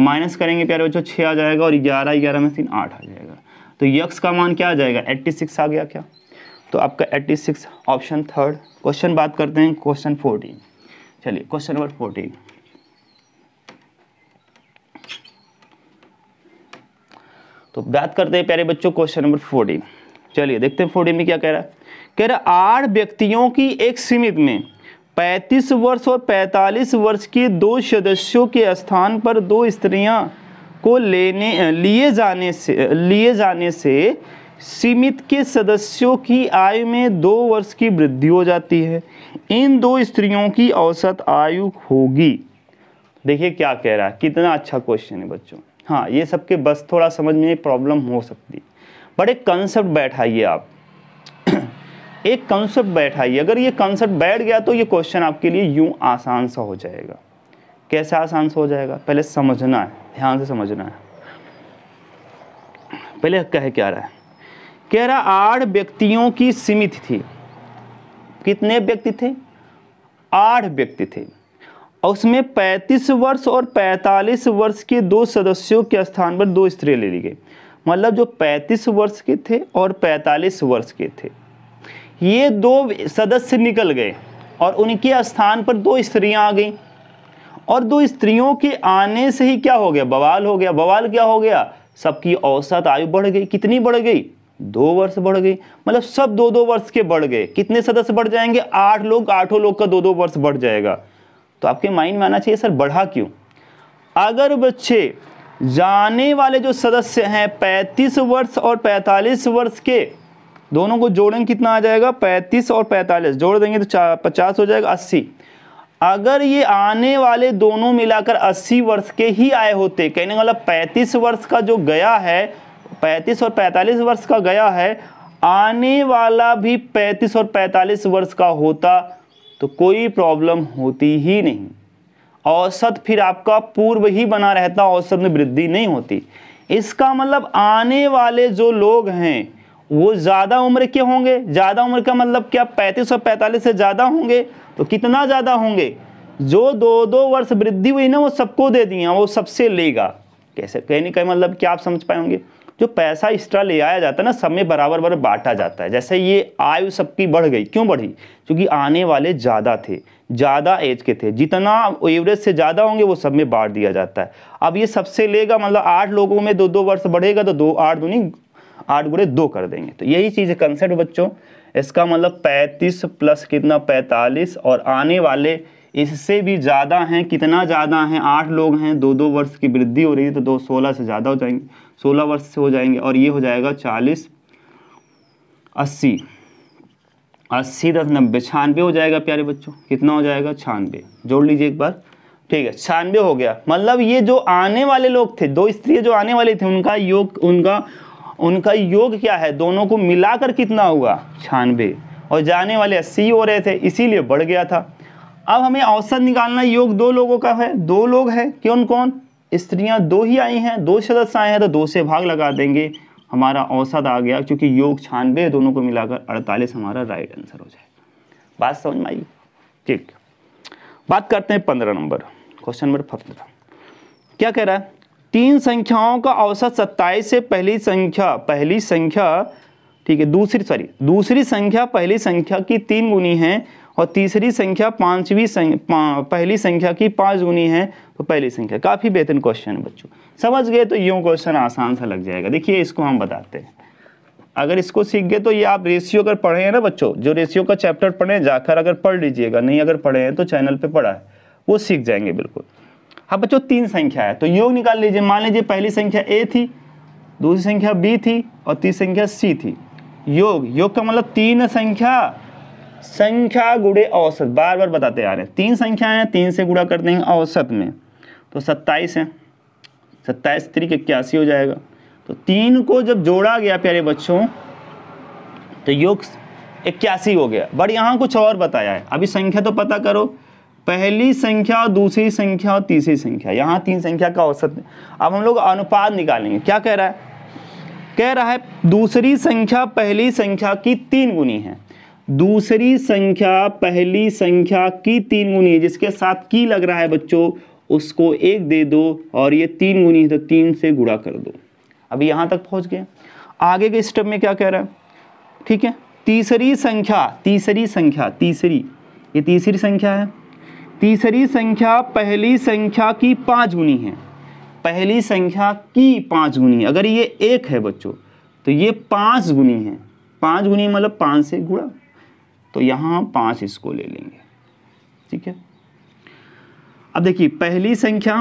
माइनस करेंगे प्यारे बच्चों छः आ जाएगा और ग्यारह ग्यारह में तीन आठ आ जाएगा तो यक्स का मान क्या आ जाएगा एट्टी सिक्स आ गया क्या तो आपका eighty six option third question बात करते हैं क्वेश्चन फोर्टीन चलिए क्वेश्चन नंबर फोर्टीन तो बात करते हैं प्यारे बच्चों क्वेश्चन नंबर फोर्टीन चलिए देखते हैं फोर्टीन में क्या कह रहा है कह रहा आठ व्यक्तियों की एक सीमित में 35 वर्ष और 45 वर्ष के दो सदस्यों के स्थान पर दो स्त्रियां को लेने लिए जाने से लिए जाने से सीमित के सदस्यों की आय में दो वर्ष की वृद्धि हो जाती है इन दो स्त्रियों की औसत आयु होगी देखिए क्या कह रहा है कितना अच्छा क्वेश्चन है बच्चों हाँ ये सबके बस थोड़ा समझ में प्रॉब्लम हो सकती बट एक कंसेप्ट बैठाइए आप [clears throat] एक कंसेप्ट बैठाइए अगर ये कंसेप्ट बैठ गया तो ये क्वेश्चन आपके लिए यूं आसान सा हो जाएगा कैसे आसान सा हो जाएगा पहले समझना है ध्यान से समझना है पहले कह क्या रहा है कह रहा आठ व्यक्तियों की सीमित थी कितने व्यक्ति थे आठ व्यक्ति थे और उसमें 35 वर्ष और 45 वर्ष के दो सदस्यों के स्थान पर दो स्त्री ले ली गई मतलब जो 35 वर्ष के थे और 45 वर्ष के थे ये दो सदस्य निकल गए और उनके स्थान पर दो स्त्रियां आ गईं और दो स्त्रियों के आने से ही क्या हो गया बवाल हो गया बवाल क्या हो गया सबकी औसत आयु बढ़ गई कितनी बढ़ गई दो वर्ष बढ़ गई मतलब सब दो दो वर्ष के बढ़ गए कितने सदस्य बढ़ जाएंगे आठ लोग आठों लोग का दो दो वर्ष बढ़ जाएगा तो आपके माइंड में आना चाहिए सर बढ़ा क्यों अगर बच्चे जाने वाले जो सदस्य हैं पैंतीस वर्ष और पैंतालीस वर्ष के दोनों को जोड़ेंगे कितना आ जाएगा पैंतीस और पैंतालीस जोड़ देंगे तो चार हो जाएगा अस्सी अगर ये आने वाले दोनों मिलाकर 80 वर्ष के ही आए होते कहने वाला 35 मतलब वर्ष का जो गया है पैंतीस और पैंतालीस वर्ष का गया है आने वाला भी पैंतीस और पैंतालीस वर्ष का होता तो कोई प्रॉब्लम होती ही नहीं औसत फिर आपका पूर्व ही बना रहता औसत में वृद्धि नहीं होती इसका मतलब आने वाले जो लोग हैं वो ज़्यादा उम्र के होंगे ज़्यादा उम्र का मतलब क्या पैंतीस और पैंतालीस से ज़्यादा होंगे तो कितना ज़्यादा होंगे जो दो दो वर्ष वृद्धि हुई ना वो सबको दे दिया वो सबसे लेगा कैसे कहने का मतलब क्या आप समझ पाएंगे जो पैसा एक्स्ट्रा ले आया जाता है ना सब में बराबर बराबर बांटा जाता है जैसे ये आयु सबकी बढ़ गई क्यों बढ़ी क्योंकि आने वाले ज़्यादा थे ज़्यादा एज के थे जितना एवरेज से ज़्यादा होंगे वो सब में बांट दिया जाता है अब ये सबसे लेगा मतलब आठ लोगों में दो दो वर्ष बढ़ेगा तो दो आठ दूनी आठ गुड़े दो कर देंगे तो यही चीज़ है कंसेप्ट बच्चों इसका मतलब पैंतीस प्लस कितना पैंतालीस और आने वाले इससे भी ज़्यादा हैं कितना ज़्यादा हैं आठ लोग हैं दो दो वर्ष की वृद्धि हो रही है तो दो सोलह से ज़्यादा हो जाएंगे सोलह वर्ष से हो जाएंगे और ये हो जाएगा चालीस अस्सी अस्सी दस नब्बे छानबे हो जाएगा प्यारे बच्चों कितना हो जाएगा छानबे जोड़ लीजिए एक बार ठीक है छानबे हो गया मतलब ये जो आने वाले लोग थे दो स्त्री जो आने वाले थे उनका योग उनका उनका योग क्या है दोनों को मिलाकर कितना हुआ छानवे और जाने वाले अस्सी हो रहे थे इसीलिए बढ़ गया था अब हमें औसत निकालना योग दो लोगों का है दो लोग हैं कौन कौन स्त्रियां दो ही आई हैं दो सदस्य आए हैं तो दो से भाग लगा देंगे हमारा औसत आ गया क्योंकि योग छानबे दोनों को मिलाकर अड़तालीस हमारा राइट आंसर हो जाए बात समझ में आई ठीक बात करते हैं पंद्रह नंबर क्वेश्चन नंबर पंद्रह क्या कह रहा है तीन संख्याओं का औसत सत्ताईस से पहली संख्या पहली संख्या ठीक है दूसरी सॉरी दूसरी संख्या पहली संख्या की तीन गुनी है और तीसरी संख्या पांचवी पा, पहली संख्या की पाँच गुनी है तो पहली संख्या काफ़ी बेहतरीन क्वेश्चन है बच्चों समझ गए तो यूँ क्वेश्चन आसान सा लग जाएगा देखिए इसको हम बताते हैं अगर इसको सीख गए तो ये आप रेशियो अगर पढ़े हैं ना बच्चों जो रेशियो का चैप्टर पढ़े जाकर अगर पढ़ लीजिएगा नहीं अगर पढ़े हैं तो चैनल पर पढ़ा है वो सीख जाएंगे बिल्कुल हाँ बच्चों तीन संख्या है तो योग निकाल लीजिए मान लीजिए पहली संख्या ए थी दूसरी संख्या बी थी और तीसरी संख्या सी थी योग योग का मतलब तीन संख्या संख्या गुड़े औसत बार बार बताते आ रहे हैं तीन संख्याएं हैं तीन से गुड़ा कर देंगे औसत में तो सत्ताईस है सत्ताईस तरीक इक्यासी हो जाएगा तो तीन को जब जोड़ा गया प्यारे बच्चों तो योग इक्यासी हो गया बट यहाँ कुछ और बताया है अभी संख्या तो पता करो पहली संख्या दूसरी संख्या और तीसरी संख्या यहाँ तीन संख्या का औसत अब हम लोग अनुपात निकालेंगे क्या कह रहा है कह रहा है दूसरी संख्या पहली संख्या की तीन गुनी है दूसरी संख्या पहली संख्या की तीन गुनी है जिसके साथ की लग रहा है बच्चों उसको एक दे दो और ये तीन गुनी है तो तीन से गुड़ा कर दो अभी यहाँ तक पहुँच गए आगे के स्टेप में क्या कह रहा है ठीक है तीसरी संख्या तीसरी संख्या तीसरी ये तीसरी संख्या है तीसरी संख्या पहली संख्या की पाँच गुनी है पहली संख्या की पाँच गुनी अगर ये एक है बच्चों तो ये पाँच गुनी है पाँच गुनी मतलब पाँच से गुड़ा तो यहाँ पाँच इसको ले लेंगे ठीक है अब देखिए पहली संख्या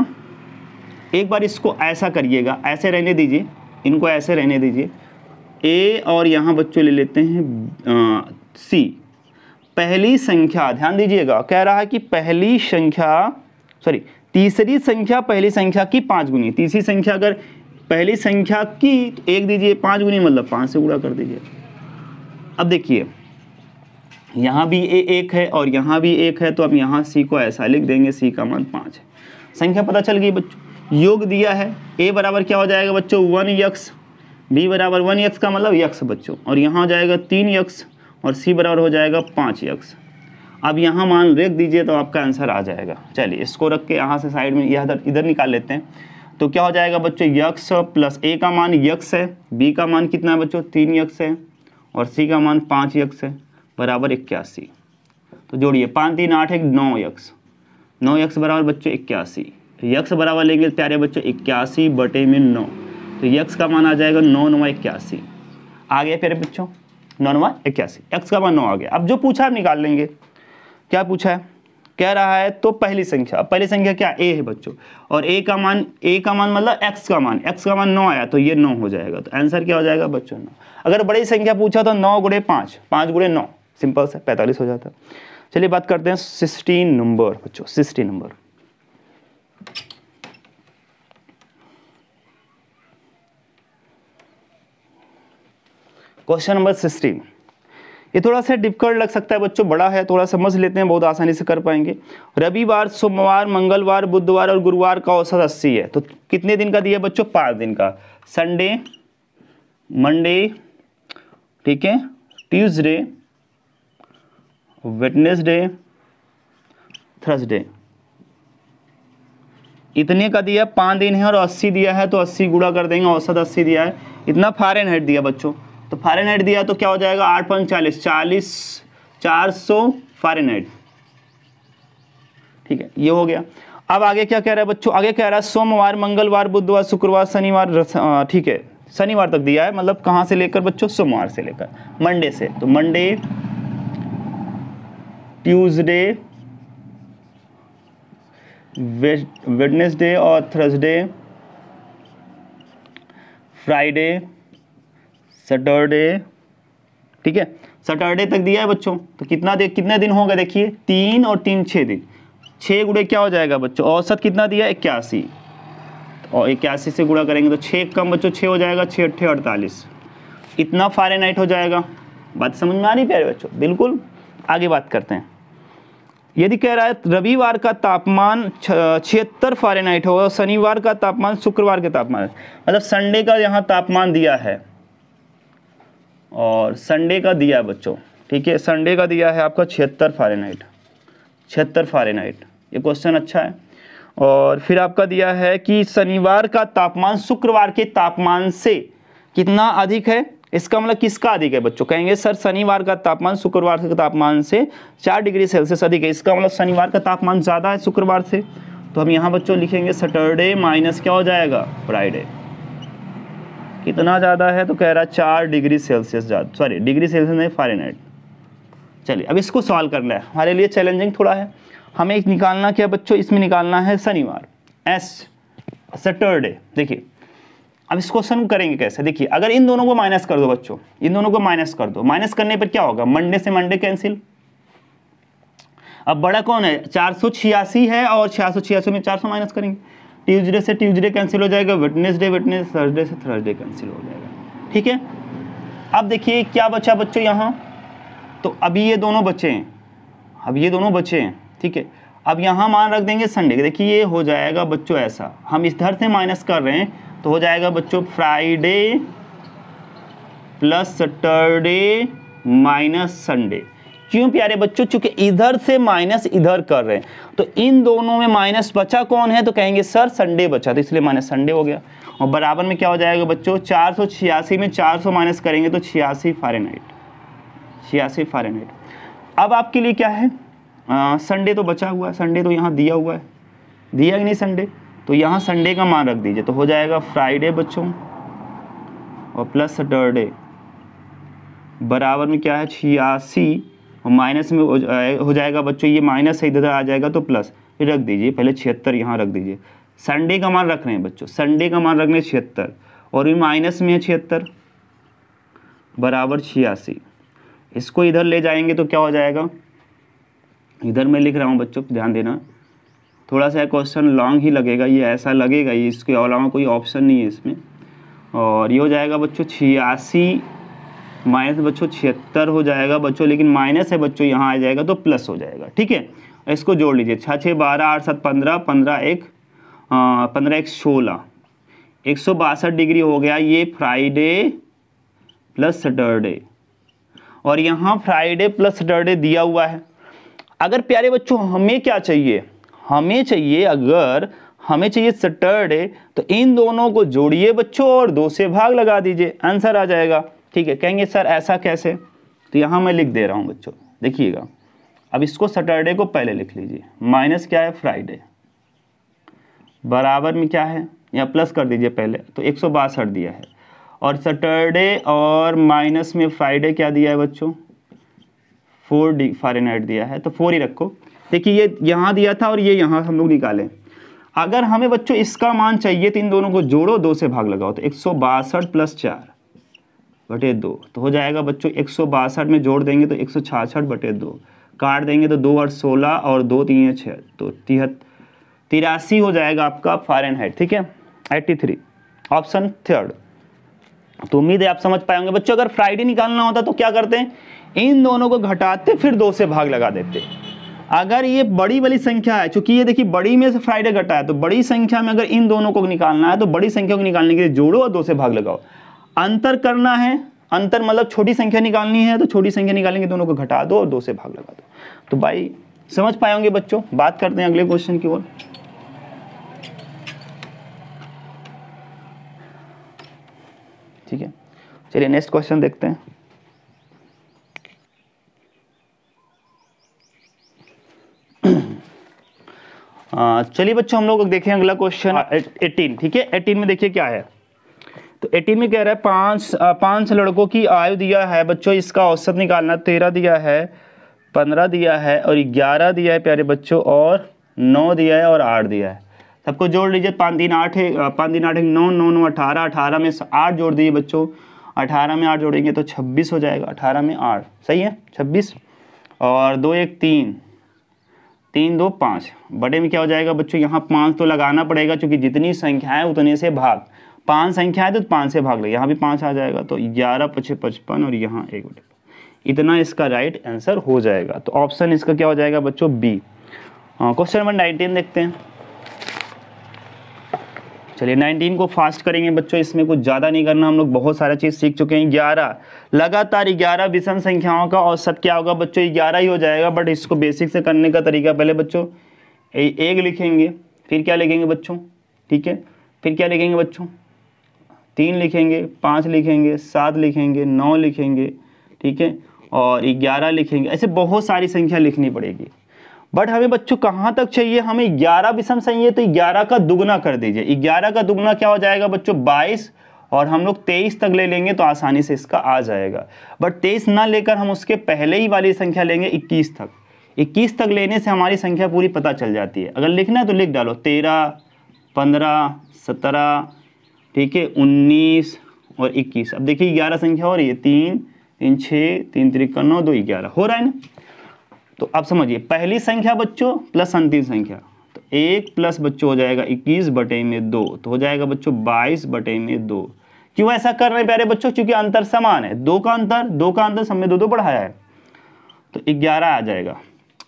एक बार इसको ऐसा करिएगा ऐसे रहने दीजिए इनको ऐसे रहने दीजिए ए और यहाँ बच्चों ले लेते हैं आ, सी पहली संख्या ध्यान दीजिएगा कह रहा है कि पहली संख्या सॉरी तीसरी संख्या पहली संख्या की पाँच गुनी तीसरी संख्या अगर पहली संख्या की तो एक दीजिए पाँच गुनी मतलब पाँच से उड़ा कर दीजिए अब देखिए यहाँ भी ए एक है और यहाँ भी एक है तो हम यहाँ सी को ऐसा लिख देंगे सी का मान पाँच है संख्या पता चल गई बच्चों योग दिया है ए बराबर क्या हो जाएगा बच्चों वन यक्स बी बराबर वन यक्स का मतलब यक्स बच्चों और यहाँ हो जाएगा तीन यक्स और सी बराबर हो जाएगा पाँच यक्स अब यहाँ मान रख दीजिए तो आपका आंसर आ जाएगा चलिए इसको रख के यहाँ से साइड में यह इधर निकाल लेते हैं तो क्या हो जाएगा बच्चों यक्स प्लस ए का मान यक्स है बी का मान कितना है बच्चों तीन यक्स है और सी का मान पाँच यक्स है बराबर इक्यासी तो जोड़िए पाँच तीन आठ एक नौ यक्स नौ यक्स बराबर बच्चों इक्यासी यक्स बराबर लेंगे प्यारे बच्चों इक्यासी बटे में नौ तो यक्स का मान आ जाएगा नौ नवा इक्यासी आ गया प्यारे बच्चों नौ नवा इक्यासी यक्स का मान नौ आ गया अब जो पूछा निकाल लेंगे क्या पूछा है कह रहा है तो पहली संख्या पहली संख्या क्या ए है बच्चों और ए का मान ए का मान मतलब एक्स का मान एक्स का मान नौ आया तो ये नौ हो जाएगा तो आंसर क्या हो जाएगा बच्चों नौ अगर बड़ी संख्या पूछा तो नौ गुड़े पाँच पाँच गुड़े नौ सिंपल सा पैंतालीस हो जाता चलिए बात करते हैं सिक्सटीन नंबर बच्चों sixteen number question number sixteen ये थोड़ा सा डिफिकल्ट लग सकता है बच्चों बड़ा है थोड़ा समझ लेते हैं बहुत आसानी से कर पाएंगे रविवार सोमवार मंगलवार बुधवार और गुरुवार का औसत अस्सी है तो कितने दिन का दिया बच्चों पाँच दिन का संडे मंडे ठीक है ट्यूसडे वेटनेसडे थर्सडे इतने का दिया पाँच दिन है और अस्सी दिया है तो अस्सी गुड़ा कर देंगे औसत अस्सी दिया है इतना फारेन हाइट दिया बच्चों तो फारेन हाइट दिया तो क्या हो जाएगा आठ पॉइंट चालीस चालीस चार सौ फारेन हाइट ठीक है ये हो गया अब आगे क्या कह रहा है बच्चों आगे कह रहा है सोमवार मंगलवार बुधवार शुक्रवार शनिवार ठीक है शनिवार तक दिया है मतलब कहाँ से लेकर बच्चों सोमवार से लेकर मंडे से तो मंडे ट्यूसडे वेडनेसडे और थर्सडे फ्राइडे सटरडे ठीक है सटरडे तक दिया है बच्चों तो कितना दे कितने दिन होगा देखिए तीन और तीन छः दिन छः गुड़े क्या हो जाएगा बच्चों औसत कितना दिया इक्यासी और तो इक्यासी से गुड़ा करेंगे तो छः कम बच्चों छः हो जाएगा छः अट्ठे अड़तालीस इतना फारेनहाइट हो जाएगा बात समझ में आ रही प्यारे बच्चों बिल्कुल आगे बात करते हैं यदि कह रहा है रविवार का तापमान छिहत्तर फारेनहाइट होगा शनिवार का तापमान शुक्रवार के तापमान मतलब संडे का यहाँ तापमान दिया है और संडे का दिया है बच्चों ठीक है संडे का दिया है आपका छिहत्तर फारेनहाइट छिहत्तर फारेनहाइट ये क्वेश्चन अच्छा है और फिर आपका दिया है कि शनिवार का तापमान शुक्रवार के तापमान से कितना अधिक है इसका मतलब किसका अधिक है बच्चों कहेंगे सर शनिवार का तापमान शुक्रवार के तापमान से चार डिग्री सेल्सियस अधिक है इसका मतलब शनिवार का तापमान ज़्यादा है शुक्रवार से तो हम यहाँ बच्चों लिखेंगे सैटरडे माइनस क्या हो जाएगा फ्राइडे कितना ज़्यादा है तो कह रहा है चार डिग्री सेल्सियस ज़्यादा सॉरी डिग्री सेल्सियस नहीं फारेनहाइट चलिए अब इसको सॉल्व करना है हमारे लिए चैलेंजिंग थोड़ा है हमें निकालना क्या बच्चों इसमें निकालना है शनिवार एस सैटरडे देखिए अब क्वेश्चन को करेंगे कैसे देखिए अगर इन दोनों को माइनस कर दो बच्चों इन दोनों को माइनस कर दो माइनस करने पर क्या होगा मंडे से मंडे कैंसिल अब बड़ा कौन है चार है और छियासी में चार माइनस करेंगे ट्यूजडे से ट्यूजडे कैंसिल हो जाएगा वेटनेसडे वेटनेस थर्सडे से थर्सडे कैंसिल हो जाएगा ठीक है अब देखिए क्या बचा बच्चों यहाँ तो अभी ये दोनों बच्चे हैं अब ये दोनों बच्चे हैं ठीक है अब यहाँ मान रख देंगे संडे देखिए ये हो जाएगा बच्चों ऐसा हम इस धर से माइनस कर रहे हैं तो हो जाएगा बच्चों Friday plus Saturday minus Sunday क्यों प्यारे बच्चों चूंकि इधर से माइनस इधर कर रहे हैं तो इन दोनों में माइनस बचा कौन है तो कहेंगे सर संडे बचा तो इसलिए माइनस संडे हो गया और बराबर में क्या हो जाएगा बच्चों चार में चार माइनस करेंगे तो छियासी फारेनहाइट छियासी फारेनहाइट अब आपके लिए क्या है संडे तो बचा हुआ है संडे तो यहाँ दिया हुआ है दिया कि नहीं संडे तो यहाँ संडे का मान रख दीजिए तो हो जाएगा फ्राइडे बच्चों और प्लस सटरडे बराबर में क्या है छियासी और माइनस में हो जाएगा बच्चों ये माइनस है इधर आ जाएगा तो प्लस ये रख दीजिए पहले छिहत्तर यहाँ रख दीजिए संडे का मान रख रहे हैं बच्चों संडे का मान रख रहे हैं छिहत्तर और ये माइनस में है छिहत्तर बराबर छियासी इसको इधर ले जाएंगे तो क्या हो जाएगा इधर मैं लिख रहा हूँ बच्चों ध्यान देना थोड़ा सा क्वेश्चन लॉन्ग ही लगेगा ये ऐसा लगेगा ही इसके अलावा कोई ऑप्शन नहीं है इसमें और ये हो जाएगा बच्चों छियासी माइनस बच्चों छिहत्तर हो जाएगा बच्चों लेकिन माइनस है बच्चों यहाँ आ जाएगा तो प्लस हो जाएगा ठीक है इसको जोड़ लीजिए छः छः बारह आठ सात पंद्रह पंद्रह एक पंद्रह एक सोलह एक सौ बासठ डिग्री हो गया ये फ्राइडे प्लस सटरडे और यहाँ फ्राइडे प्लस सटरडे दिया हुआ है अगर प्यारे बच्चों हमें क्या चाहिए हमें चाहिए अगर हमें चाहिए सटरडे तो इन दोनों को जोड़िए बच्चों और दो से भाग लगा दीजिए आंसर आ जाएगा ठीक है कहेंगे सर ऐसा कैसे तो यहाँ मैं लिख दे रहा हूँ बच्चों देखिएगा अब इसको सटरडे को पहले लिख लीजिए माइनस क्या है फ्राइडे बराबर में क्या है या प्लस कर दीजिए पहले तो एक दिया है और सटरडे और माइनस में फ्राइडे क्या दिया है बच्चों फोर डी फारेनहाइट दिया है तो फोर ही रखो देखिए ये यहाँ दिया था और ये यहाँ हम लोग निकालें अगर हमें बच्चों इसका मान चाहिए तो इन दोनों को जोड़ो दो से भाग लगाओ तो एक सौ बासठ प्लस चार बटे दो तो हो जाएगा बच्चों एक सौ बासठ में जोड़ देंगे तो एक सौ छाछठ बटे दो काट देंगे तो दो और सोलह और दो तीन छः तो तिहत तिरासी हो जाएगा आपका फॉरन हाइट ठीक है एट्टी थ्री ऑप्शन थर्ड तो उम्मीद है आप समझ पाए होंगे बच्चों अगर फ्राइडे निकालना होता तो क्या करते हैं इन दोनों को घटाते फिर दो से भाग लगा देते अगर ये बड़ी वाली संख्या है चूंकि ये देखिए बड़ी में से फ्राइडे घटा है तो बड़ी संख्या में अगर इन दोनों को निकालना है तो बड़ी संख्या को निकालने के लिए जोड़ो और दो से भाग लगाओ अंतर करना है अंतर मतलब छोटी संख्या निकालनी है तो छोटी संख्या निकालेंगे दोनों को घटा दो और दो से भाग लगा दो तो भाई समझ पाए होंगे बच्चों बात करते हैं अगले क्वेश्चन की ओर ठीक है चलिए नेक्स्ट क्वेश्चन देखते हैं [clears throat] चलिए बच्चों हम लोग देखें अगला क्वेश्चन एटीन हाँ, ठीक है एटीन में देखिए क्या है तो एटीन में कह रहा है पाँच पाँच लड़कों की आयु दिया है बच्चों इसका औसत निकालना तेरह दिया है पंद्रह दिया है और ग्यारह दिया है प्यारे बच्चों और नौ दिया है और आठ दिया है सबको जोड़ लीजिए पाँच दिन आठ पाँच दिन आठ नौ नौ नौ अठारह अठारह में आठ जोड़ दीजिए बच्चों अठारह में आठ जोड़ेंगे तो छब्बीस हो जाएगा अठारह में आठ सही है छब्बीस और दो एक तीन तीन दो पाँच बड़े में क्या हो जाएगा बच्चों यहाँ पाँच तो लगाना पड़ेगा क्योंकि जितनी संख्या है उतने से भाग पाँच संख्या है तो पाँच से भाग ले यहाँ भी पाँच आ जाएगा तो ग्यारह पचे पचपन और यहाँ एक बटे इतना इसका राइट आंसर हो जाएगा तो ऑप्शन इसका क्या हो जाएगा बच्चों बी क्वेश्चन नंबर नाइनटीन देखते हैं चलिए 19 को फास्ट करेंगे बच्चों इसमें कुछ ज़्यादा नहीं करना हम लोग बहुत सारा चीज़ सीख चुके हैं 11 लगातार 11 विषम संख्याओं का औसत क्या होगा बच्चों 11 ही हो जाएगा बट इसको बेसिक से करने का तरीका पहले बच्चों एक लिखेंगे फिर क्या लिखेंगे बच्चों ठीक है फिर क्या लिखेंगे बच्चों तीन लिखेंगे पाँच लिखेंगे सात लिखेंगे नौ लिखेंगे ठीक है और ग्यारह लिखेंगे ऐसे बहुत सारी संख्या लिखनी पड़ेगी बट हमें बच्चों कहाँ तक चाहिए हमें ग्यारह विषम चाहिए तो ग्यारह का दुगना कर दीजिए ग्यारह का दुगना क्या हो जाएगा बच्चों बाईस और हम लोग तेईस तक ले लेंगे तो आसानी से इसका आ जाएगा बट तेईस ना लेकर हम उसके पहले ही वाली संख्या लेंगे इक्कीस तक इक्कीस तक लेने से हमारी संख्या पूरी पता चल जाती है अगर लिखना है तो लिख डालो तेरह पंद्रह सत्रह ठीक है उन्नीस और इक्कीस अब देखिए ग्यारह संख्या हो रही है तीन तीन छः तीन तिरकन नौ दो ग्यारह हो रहा है ना तो अब समझिए पहली संख्या बच्चों प्लस अंतिम संख्या तो एक प्लस बच्चों हो जाएगा इक्कीस बटे में दो तो हो जाएगा बच्चों बाईस बटे में दो क्यों ऐसा कर रहे हैं प्यारे बच्चों क्योंकि अंतर समान है दो का अंतर दो का अंतर सब में दो दो बढ़ाया है तो ग्यारह आ जाएगा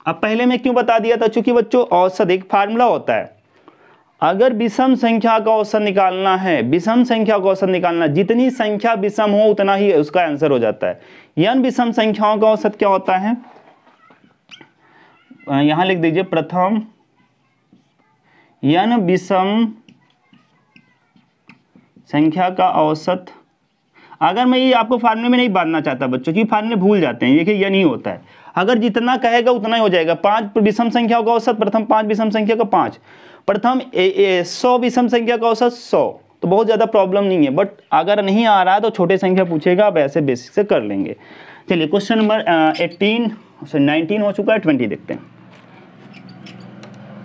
अब पहले मैं क्यों बता दिया था चूंकि बच्चों औसत एक फार्मूला होता है अगर विषम संख्या का औसत निकालना है विषम संख्या का औसत निकालना जितनी संख्या विषम हो उतना ही उसका आंसर हो जाता है यन विषम संख्याओं का औसत क्या होता है यहां लिख दीजिए प्रथम यन विषम संख्या का औसत अगर मैं ये आपको फार्मूले में नहीं बांधना चाहता बच्चों की फार्मूले भूल जाते हैं देखिए यह नहीं होता है अगर जितना कहेगा उतना ही हो जाएगा पांच विषम संख्या का औसत प्रथम पांच विषम संख्या का पांच प्रथम सौ विषम संख्या का औसत सौ तो बहुत ज़्यादा प्रॉब्लम नहीं है बट अगर नहीं आ रहा तो छोटे संख्या पूछेगा आप ऐसे बेसिक से कर लेंगे चलिए क्वेश्चन नंबर एटीन नाइनटीन हो चुका है ट्वेंटी देखते हैं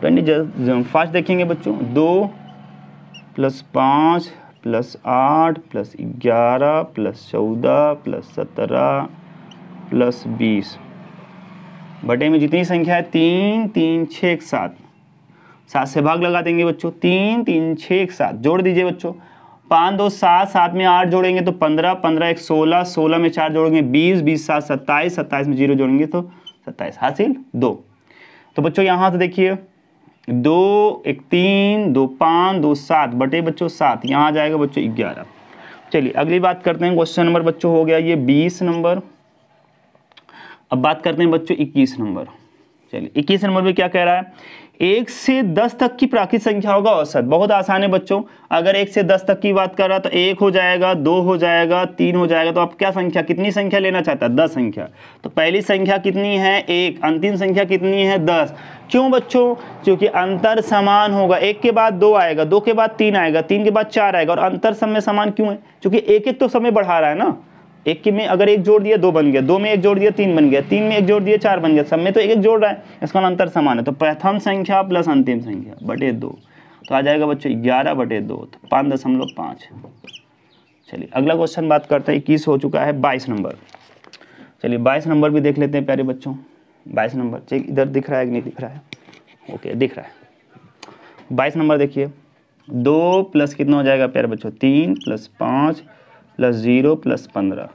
ट्वेंटी फास्ट देखेंगे बच्चों दो प्लस पाँच प्लस आठ प्लस ग्यारह प्लस चौदह प्लस सत्रह प्लस बीस बटे में जितनी संख्या है तीन तीन छः एक सात सात से भाग लगा देंगे बच्चों तीन तीन छः एक सात जोड़ दीजिए बच्चों पाँच दो सात सात में आठ जोड़ेंगे तो पंद्रह पंद्रह एक सोलह सोलह में चार जोड़ेंगे बीस बीस सात सत्ताईस सत्ताईस में जीरो जोड़ेंगे तो सत्ताईस हासिल दो तो बच्चों यहाँ से देखिए दो एक तीन दो पाँच दो सात बटे बच्चों सात यहाँ आ जाएगा बच्चों ग्यारह चलिए अगली बात करते हैं क्वेश्चन नंबर बच्चों हो गया ये बीस नंबर अब बात करते हैं बच्चों इक्कीस नंबर चलिए इक्कीस नंबर में क्या कह रहा है एक से दस तक की प्राकृतिक संख्याओं का औसत बहुत आसान है बच्चों अगर एक से दस तक की बात कर रहा तो एक हो जाएगा दो हो जाएगा तीन हो जाएगा तो आप क्या संख्या कितनी संख्या लेना चाहता है दस संख्या तो पहली संख्या कितनी है एक अंतिम संख्या कितनी है दस क्यों बच्चों क्योंकि अंतर समान होगा एक के बाद दो आएगा दो के बाद तीन आएगा तीन के बाद चार आएगा और अंतर समय समान क्यों है क्योंकि एक एक तो समय बढ़ा रहा है ना एक की में अगर एक जोड़ दिया दो बन गया दो में एक जोड़ दिया तीन बन गया तीन में एक जोड़ दिया चार बन गया सब में तो एक एक जोड़ रहा है इसका अंतर समान है तो प्रथम संख्या प्लस अंतिम संख्या बटे दो तो आ जाएगा बच्चों ग्यारह बटे दो तो पाँच दशमलव पाँच चलिए अगला क्वेश्चन बात करते हैं इक्कीस हो चुका है बाईस नंबर चलिए बाईस नंबर भी देख लेते हैं प्यारे बच्चों बाईस नंबर चेक इधर दिख रहा है कि नहीं दिख रहा है ओके दिख रहा है बाईस नंबर देखिए दो प्लस कितना हो जाएगा प्यारे बच्चों तीन प्लस पाँच प्लस जीरो प्लस पंद्रह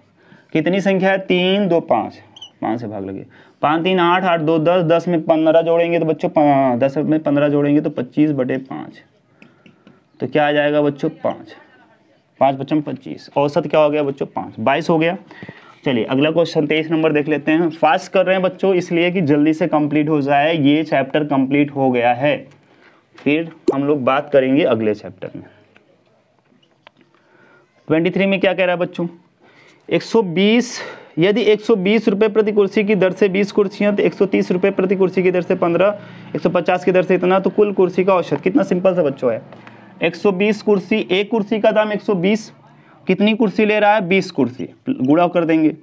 कितनी संख्या है तीन दो पाँच पाँच से भाग लगे पाँच तीन आठ आठ दो दस दस में पंद्रह जोड़ेंगे तो बच्चों दस में पंद्रह जोड़ेंगे तो पच्चीस बटे पाँच तो क्या आ जाएगा बच्चों पाँच पाँच बच्चों पच्चीस औसत क्या हो गया बच्चों पाँच बाईस हो गया चलिए अगला क्वेश्चन तेईस नंबर देख लेते हैं फास्ट कर रहे हैं बच्चों इसलिए कि जल्दी से कंप्लीट हो जाए ये चैप्टर कंप्लीट हो गया है फिर हम लोग बात करेंगे अगले चैप्टर में ट्वेंटी थ्री में क्या कह रहा है बच्चों एक सौ बीस यदि एक सौ बीस रुपये प्रति कुर्सी की दर से बीस कुर्सियाँ तो एक सौ तीस रुपये प्रति कुर्सी की दर से पंद्रह एक सौ पचास की दर से इतना तो कुल कुर्सी का औसत कितना सिंपल सा बच्चों है एक सौ बीस कुर्सी एक कुर्सी का दाम एक सौ बीस कितनी कुर्सी ले रहा है बीस कुर्सी गुड़ा कर देंगे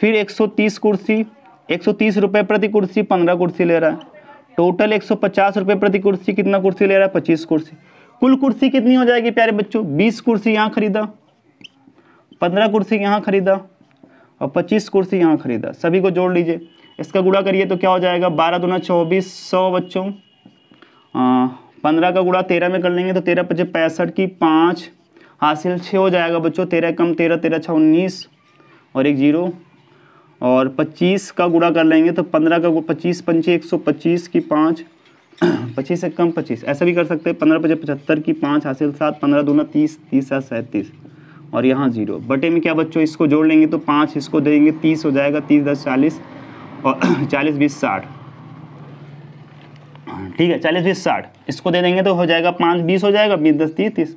फिर एक सौ तीस कुर्सी एक सौ तीस रुपये प्रति कुर्सी पंद्रह कुर्सी ले रहा है टोटल एक सौ पचास रुपये प्रति कुर्सी कितना कुर्सी ले रहा है पच्चीस कुर्सी कुल कुर्सी कितनी हो जाएगी प्यारे बच्चों बीस कुर्सी यहाँ खरीदा पंद्रह कुर्सी यहाँ खरीदा और पच्चीस कुर्सी यहाँ खरीदा सभी को जोड़ लीजिए इसका गुड़ा करिए तो क्या हो जाएगा बारह न चौबीस सौ बच्चों पंद्रह का गुड़ा तेरह में कर लेंगे तो तेरह पच्चीस पैंसठ की पाँच हासिल छः हो जाएगा बच्चों तेरह कम तेरह तेरह छः उन्नीस और एक जीरो और पच्चीस का गुड़ा कर लेंगे तो पंद्रह का पच्चीस पंचे एक सौ पच्चीस की पाँच [clears throat] पच्चीस से कम पच्चीस ऐसा भी कर सकते हैं पंद्रह पचास पचहत्तर की पाँच हासिल सात पंद्रह न तीस तीस सात सैंतीस और यहाँ ज़ीरो बटे में क्या बच्चों इसको जोड़ लेंगे तो पाँच इसको देंगे तीस हो जाएगा तीस दस चालीस और [clears throat] चालीस बीस साठ ठीक है चालीस बीस साठ इसको दे देंगे तो हो जाएगा पाँच बीस हो जाएगा बीस दस तीस तीस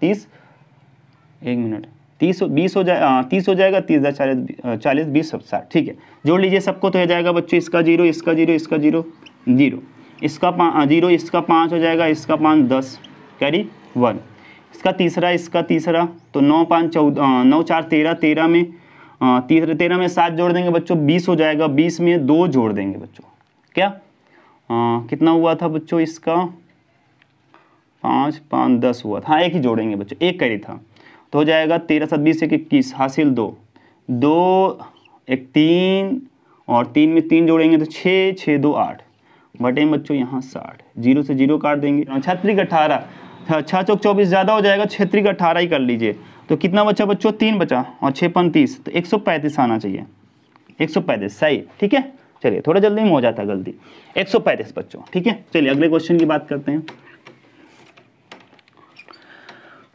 तीस एक मिनट तीस बीस हो जाए हाँ, तीस हो जाएगा तीस दस चालीस चालीस बीस सब साठ ठीक है जोड़ लीजिए सबको तो हो जाएगा बच्चों इसका जीरो इसका जीरो इसका जीरो जीरो इसका पाँच हाँ, जीरो इसका पाँच हो जाएगा इसका पाँच दस कैरी वन इसका तीसरा इसका तीसरा तो नौ पाँच चौदह नौ चार तेरह तेरह में तीसरे तेरह में सात जोड़ देंगे बच्चों बीस हो जाएगा बीस में दो जोड़ देंगे बच्चों क्या आ, कितना हुआ था बच्चों इसका पाँच पाँच दस हुआ था हाँ एक ही जोड़ेंगे बच्चों एक करी था तो हो जाएगा तेरह सात बीस एक इक्कीस हासिल दो दो एक तीन और तीन में तीन जोड़ेंगे तो छः छः दो आठ बटे बच्चों यहाँ साठ जीरो से जीरो काट देंगे छत्तीस अठारह छः चौक चौबीस ज़्यादा हो जाएगा छः त्रिक अठारह ही कर लीजिए तो कितना बचा बच्चों तीन बचा और छः पैंतीस तो एक सौ पैंतीस आना चाहिए एक सौ पैंतीस सही ठीक है चलिए थोड़ा जल्दी में हो जाता गलती एक सौ पैंतीस बच्चों ठीक है चलिए अगले क्वेश्चन की बात करते हैं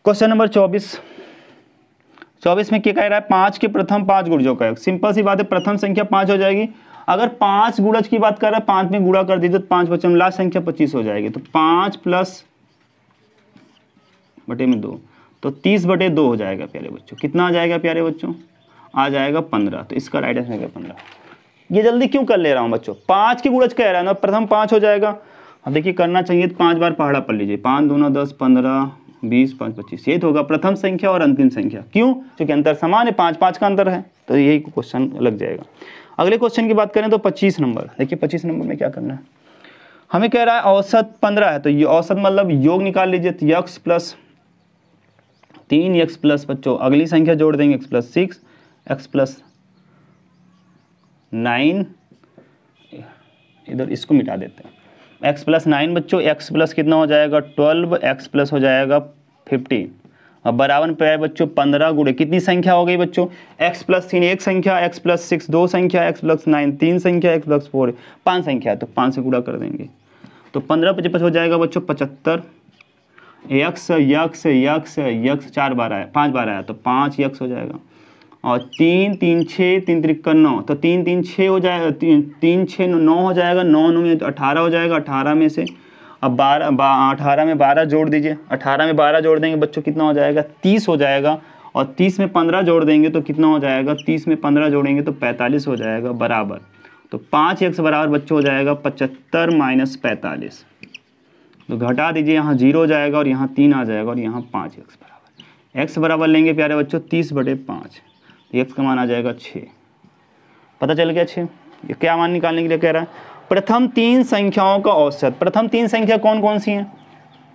क्वेश्चन नंबर चौबीस चौबीस में क्या कह रहा है पाँच के प्रथम पाँच गुड़जों का सिंपल सी बात है प्रथम संख्या पाँच हो जाएगी अगर पाँच गुड़ज की बात कर रहा है पाँच में गुड़ा कर दीजिए तो पाँच बच्चों लास्ट संख्या पच्चीस हो जाएगी तो पाँच प्लस बटे में दो तो तीस बटे दो हो जाएगा प्यारे बच्चों कितना आ जाएगा प्यारे बच्चों आ जाएगा पंद्रह तो इसका राइट आंसर पंद्रह ये जल्दी क्यों कर ले रहा हूँ बच्चों पाँच की गुड़ज कह रहा है ना प्रथम पाँच हो जाएगा अब देखिए करना चाहिए तो पाँच बार पहाड़ा पढ़ लीजिए पाँच दोनों दस पंद्रह बीस पाँच पच्चीस ये तो होगा प्रथम संख्या और अंतिम संख्या क्यों क्योंकि अंतर समान है पाँच पाँच का अंतर है तो यही क्वेश्चन लग जाएगा अगले क्वेश्चन की बात करें तो पच्चीस नंबर देखिए पच्चीस नंबर में क्या करना है हमें कह रहा है औसत पंद्रह है तो ये औसत मतलब योग निकाल लीजिए तो यक्स प्लस तीन एक्स प्लस बच्चों अगली संख्या जोड़ देंगे X plus six X plus nine इधर इसको मिटा देते हैं एक्स प्लस नाइन बच्चों एक्स प्लस कितना हो जाएगा ट्वेल्व एक्स प्लस हो जाएगा फिफ्टीन अब बराबर पे आए बच्चों पंद्रह गुड़े कितनी संख्या हो गई बच्चों एक्स प्लस तीन एक संख्या एक्स प्लस सिक्स दो संख्या एक्स प्लस नाइन तीन संख्या एक्स प्लस फोर पाँच संख्या तो पाँच से गुड़ा कर देंगे तो पंद्रह पचपस हो जाएगा बच्चों पचहत्तर यक्स यक्स यक्स यक्स चार बार आया पांच बार आया तो पाँच यक्स हो जाएगा और तीन तीन छः तीन तिरक्का नौ तो तीन तीन छः हो जाएगा तीन तीन छः नौ हो जाएगा नौ नौ में तो अठारह हो जाएगा अठारह में से अब बारह बा अठारह में बारह जोड़ दीजिए अठारह में बारह जोड़ देंगे बच्चों कितना हो जाएगा तीस हो जाएगा और तीस में पंद्रह जोड़ देंगे तो कितना हो जाएगा तीस में पंद्रह जोड़ेंगे तो पैंतालीस हो जाएगा बराबर तो पाँच एक बराबर बच्चों हो जाएगा पचहत्तर माइनस पैंतालीस तो घटा दीजिए यहाँ जीरो हो जाएगा और यहाँ तीन आ जाएगा और यहाँ पाँच एक्स बराबर एक्स बराबर लेंगे प्यारे बच्चों तीस बटे पाँच तो एक्स का मान आ जाएगा छः पता चल गया छः ये क्या मान निकालने के लिए कह रहा है प्रथम तीन संख्याओं का औसत प्रथम तीन संख्या कौन कौन सी हैं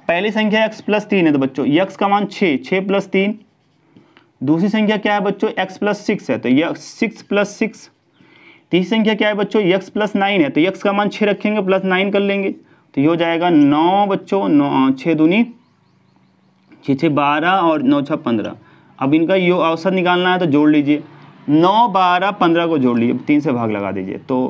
पहली संख्या एक्स प्लस तीन है तो बच्चों यक्स का मान छः छः प्लस तीन दूसरी संख्या क्या है बच्चों एक्स प्लस सिक्स है तो यक्स सिक्स प्लस सिक्स तीसरी संख्या क्या है बच्चों यक्स प्लस नाइन है तो यक्स का मान छः रखेंगे प्लस नाइन कर लेंगे तो ये हो जाएगा नौ बच्चों नौ छः दूनी छः छः बारह और नौ छः पंद्रह अब इनका ये अवसर निकालना है तो जोड़ लीजिए नौ बारह पंद्रह को जोड़ लीजिए तीन से भाग लगा दीजिए तो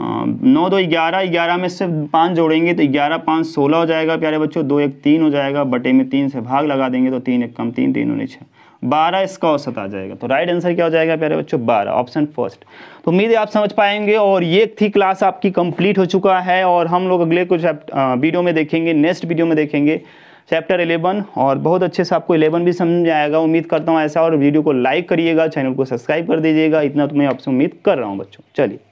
नौ दो ग्यारह ग्यारह में से पाँच जोड़ेंगे तो ग्यारह पाँच सोलह हो जाएगा प्यारे बच्चों दो एक तीन हो जाएगा बटे में तीन से भाग लगा देंगे तो तीन एक कम तीन तीन उन्नीस छः बारह इसका औसत आ जाएगा तो राइट आंसर क्या हो जाएगा प्यारे बच्चों बारह ऑप्शन फर्स्ट तो उम्मीद है आप समझ पाएंगे और ये थी क्लास आपकी कंप्लीट हो चुका है और हम लोग अगले कुछ वीडियो में देखेंगे नेक्स्ट वीडियो में देखेंगे चैप्टर 11 और बहुत अच्छे से आपको 11 भी समझ आएगा उम्मीद करता हूँ ऐसा और वीडियो को लाइक करिएगा चैनल को सब्सक्राइब कर दीजिएगा इतना तो मैं आपसे उम्मीद कर रहा हूँ बच्चों चलिए